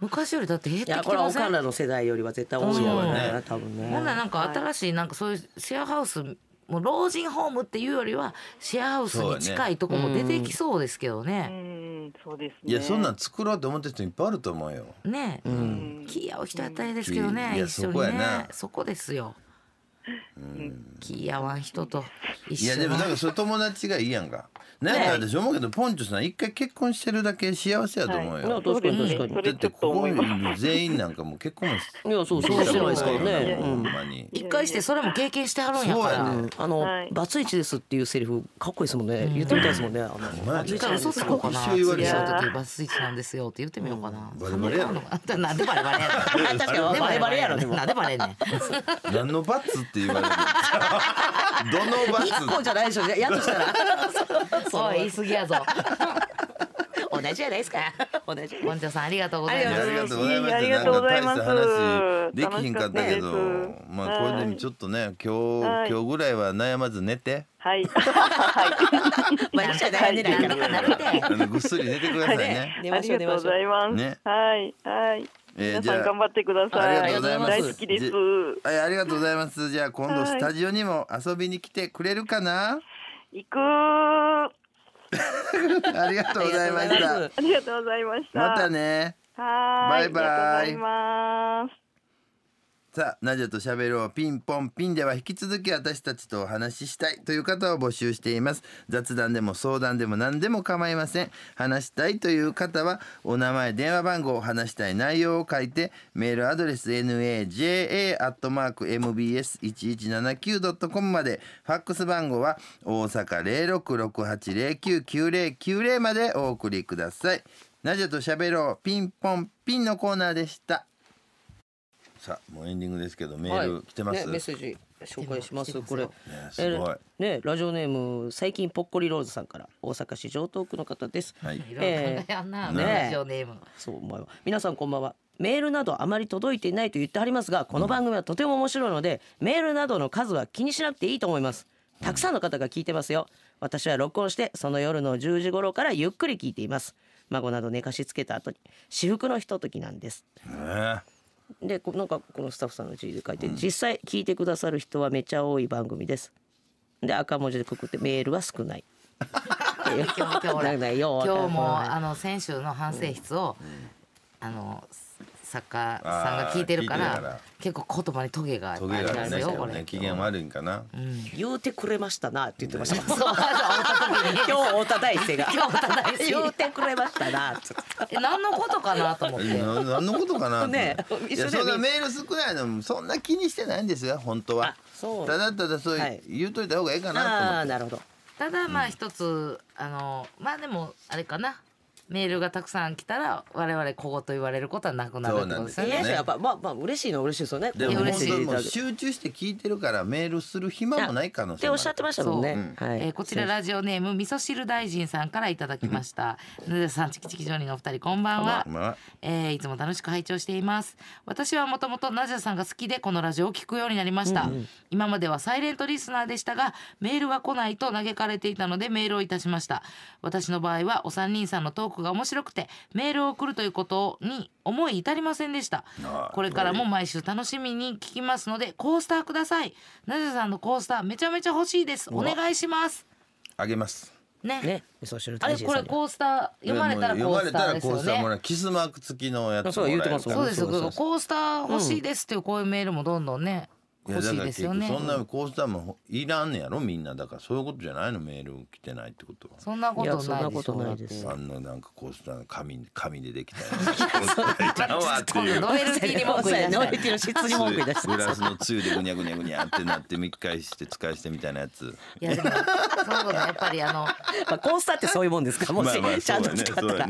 昔よりだって減ってきてませんいやこれはの世代よりは絶対多いやね、うん、多分ねほんななんか新しいなんかそういうシェアハウスもう老人ホームっていうよりはシェアハウスに近いとこも出てきそうですけどね。そうです、ね、いやそんなん作ろうと思ってる人いっぱいあると思うよ。ねえ、うん、気合う人やったらいいですけどね一緒にねそこですよ。うん、気合わん人といやでもなんかそれ友達がいいやんか。なんか私思うけど、ポンチョさん一回結婚してるだけ幸せやと思うよ。はい、確かに確かに。だってここにいる全員なんかもう結婚もいやそうそうしてないですからね。ほん一回してそれも経験してはるんやから。ね、あの、はい、バツイチですっていうセリフかっこいいですもんね。言ってみたいですもんね。あの、ま一回嘘つこうかな。次会う時バツイチなんですよって言ってみようかな。バレバレ やろ。なんでバレバレやろ。確かにバレバレやろ。なんでバレね。何のバツって言われる。どのバ一個じゃないでしょやとしたら そう言い過ぎやぞ 同じじゃないですか同じもんさんありがとうございますありがとうございますできひんかったけどまあこれでもちょっとね今日今日ぐらいは悩まず寝てはい。はい。毎日悩んでないから。ぐっすり寝てくださいね。ありがとうございます。はい。はい。えー、皆さん頑張ってください。ありがとうございます。大好きです。はい、ありがとうございます。じゃあ今度スタジオにも遊びに来てくれるかな？行く ありがとうございました。ありがとうございました。またね。はい。バイバイ。さあ、ナジャと喋ろうピンポンピンでは引き続き私たちとお話ししたいという方を募集しています。雑談でも相談でも何でも構いません。話したいという方は、お名前、電話番号、話したい内容を書いて、メールアドレス naja.mbs1179.com まで、ファックス番号は大阪0668099090までお送りください。ナジャと喋ろうピンポンピンのコーナーでした。さあもうエンディングですけどメール来てます、はいね、メッセージ紹介しますこれすごいねラジオネーム最近ぽっこりローズさんから大阪市城東区の方です、はい、えー、ラジオネーム、そうお前は皆さんこんばんはメールなどあまり届いていないと言ってありますがこの番組はとても面白いので、うん、メールなどの数は気にしなくていいと思いますたくさんの方が聞いてますよ私は録音してその夜の10時頃からゆっくり聞いています孫など寝かしつけた後に至福のひとときなんです、えーでなんかこのスタッフさんの字で書いて、うん、実際聞いてくださる人はめちゃ多い番組ですで赤文字でくくってメールは少ない 今日もあの先週の反省室を、うん、あの作家さんが聞いてるから結構言葉にトゲがありますよ、ね、これ、ね、機嫌悪いんかな、うん、言うてくれましたなって言ってました、ね、そう今日太田大生が今日太田大生言うてくれましたなって何のことかなと思って何のことかな ねいやそんなメール少ないのそんな気にしてないんですよ本当はただただそう、はい、言うといた方がいいかなと思ってなるほどただまあ一つ、うん、あのまあでもあれかなメールがたくさん来たら我々小言言われることはなくなるってことですよね。ねやっぱまあまあ嬉しいのは嬉しいですよね。でも集中して聞いてるからメールする暇もない可能性おっしゃってましたもんね。うん、はい、えー、こちらラジオネーム味噌汁大臣さんからいただきました。ぬでさんちきちきジョニーのお二人こんばんは。はえー、いつも楽しく拝聴しています。私はもともとナジャさんが好きでこのラジオを聞くようになりました。うんうん、今まではサイレントリスナーでしたがメールは来ないと嘆かれていたのでメールをいたしました。私の場合はお三人さんのトークが面白くてメールを送るということに思い至りませんでしたこれからも毎週楽しみに聞きますのでコースターくださいなぜさんのコースターめちゃめちゃ欲しいですお願いしますあげますねね味噌汁あれこれコースター読まれたらコースターですよね。キスマーク付きのやつそうです。コースター欲しいですっていうこういうメールもどんどんねそんなコースターもいらんねやろみんなだからそういうことじゃないのメール来てないってことはそんなことないですあんななんかコースターの紙紙でできたやついノルティに文句言いノルティの質に文句言いグラスのつゆでぐにゃぐにゃぐにゃってなって密会して使いてみたいなやついやでもそうことやっぱりあのまあコースターってそういうもんですかもしちゃんと使ったら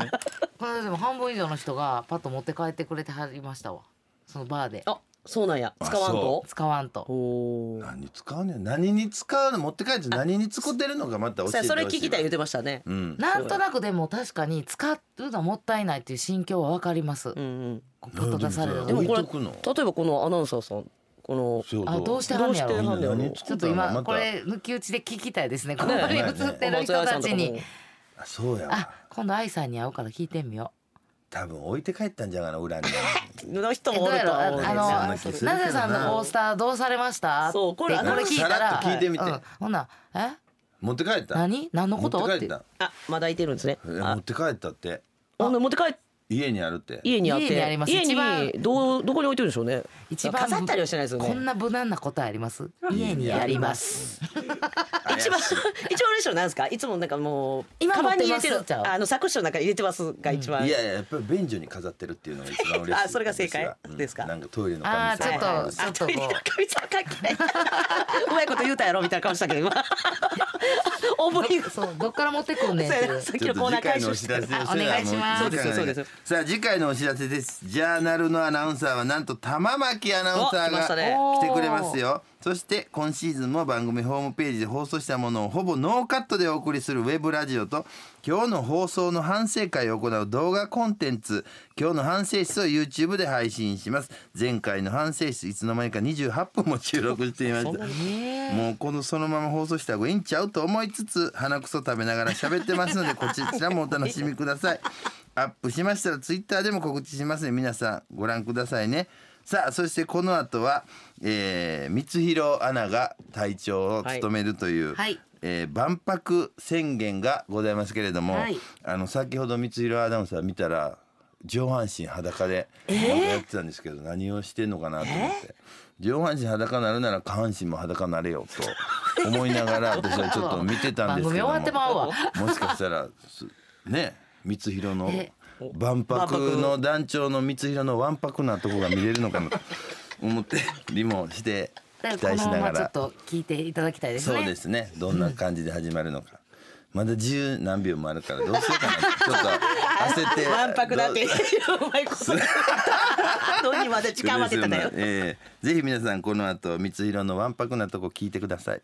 これでも半分以上の人がパッと持って帰ってくれてはりましたわそのバーであそうなんや。使わんと。使わんと。何に使うね何に使うの持って帰って何に使ってるのかまた教えてほしい。それ聞きたい言ってましたね。うん、なんとなくでも確かに使うのもったいないっていう心境はわかります。うんうん。ポ出される。でもこれ例えばこのアナウンサーさん。このあどうしてはんやろちょっと今これ抜き打ちで聞きたいですねここに映ってる人たちに、そうやあ今度愛さんに会うから聞いてみよう多分置いて帰ったんじゃがな裏に。の人もおると思うんですよ。なぜさんのオースターどうされました？そうこれこれ聞いたら聞いてみて。ほなえ？持って帰った。何？何のこと？ってあまだいてるんですね。持って帰ったって。あ持って帰っ家にあるって家にあって家にあります家にはどどこに置いてるんでしょうね一番飾ったりはしないですよねこんな無難なことあります家にあります一番 一番あれでしょなんですかいつもなんかもう今カバンに入れてるあのサコッの中に入れてますが一番、うん、いやいややっぱり便所に飾ってるっていうのが一番嬉しいあそれが正解ですか、うん、なんかトイレの神様あちょっとトイレの神様関係 うまいこと言うたやろみたいな顔したけど今覚え そうどっから持ってくんねんさっきのコーナー回収してお願いしますそうですそうですさあ次回のお知らせですジャーナルのアナウンサーはなんと玉巻アナウンサーが来てくれますよそして今シーズンも番組ホームページで放送したものをほぼノーカットでお送りするウェブラジオと今日の放送の反省会を行う動画コンテンツ、今日の反省室を YouTube で配信します。前回の反省室、いつの間にか28分も収録していました。もうこのそのまま放送した方がいいんちゃうと思いつつ、鼻くそ食べながら喋ってますので、こちらもお楽しみください。アップしましたら Twitter でも告知しますね。皆さんご覧くださいね。さあそしてこの後は、えー、光弘アナが隊長を務めるという、はい、えー、万博宣言がございますけれども、はい、あの先ほど光弘アナウンサー見たら上半身裸でやってたんですけど、えー、何をしてんのかなと思って、えー、上半身裸なるなら下半身も裸なれよと 思いながら私はちょっと見てたんですけども もしかしたらね光弘の万博の団長の光弘のわんぱくなとこが見れるのかなと思ってリモして期待しながらちょっと聞いていただきたいですねそうですねどんな感じで始まるのか、まだ十何秒もあるからどうしようかな ちょっと焦って万博だってうまこと どにまで時間は出たんだよ、えー、ぜひ皆さんこの後三つ色のわんぱくなとこ聞いてください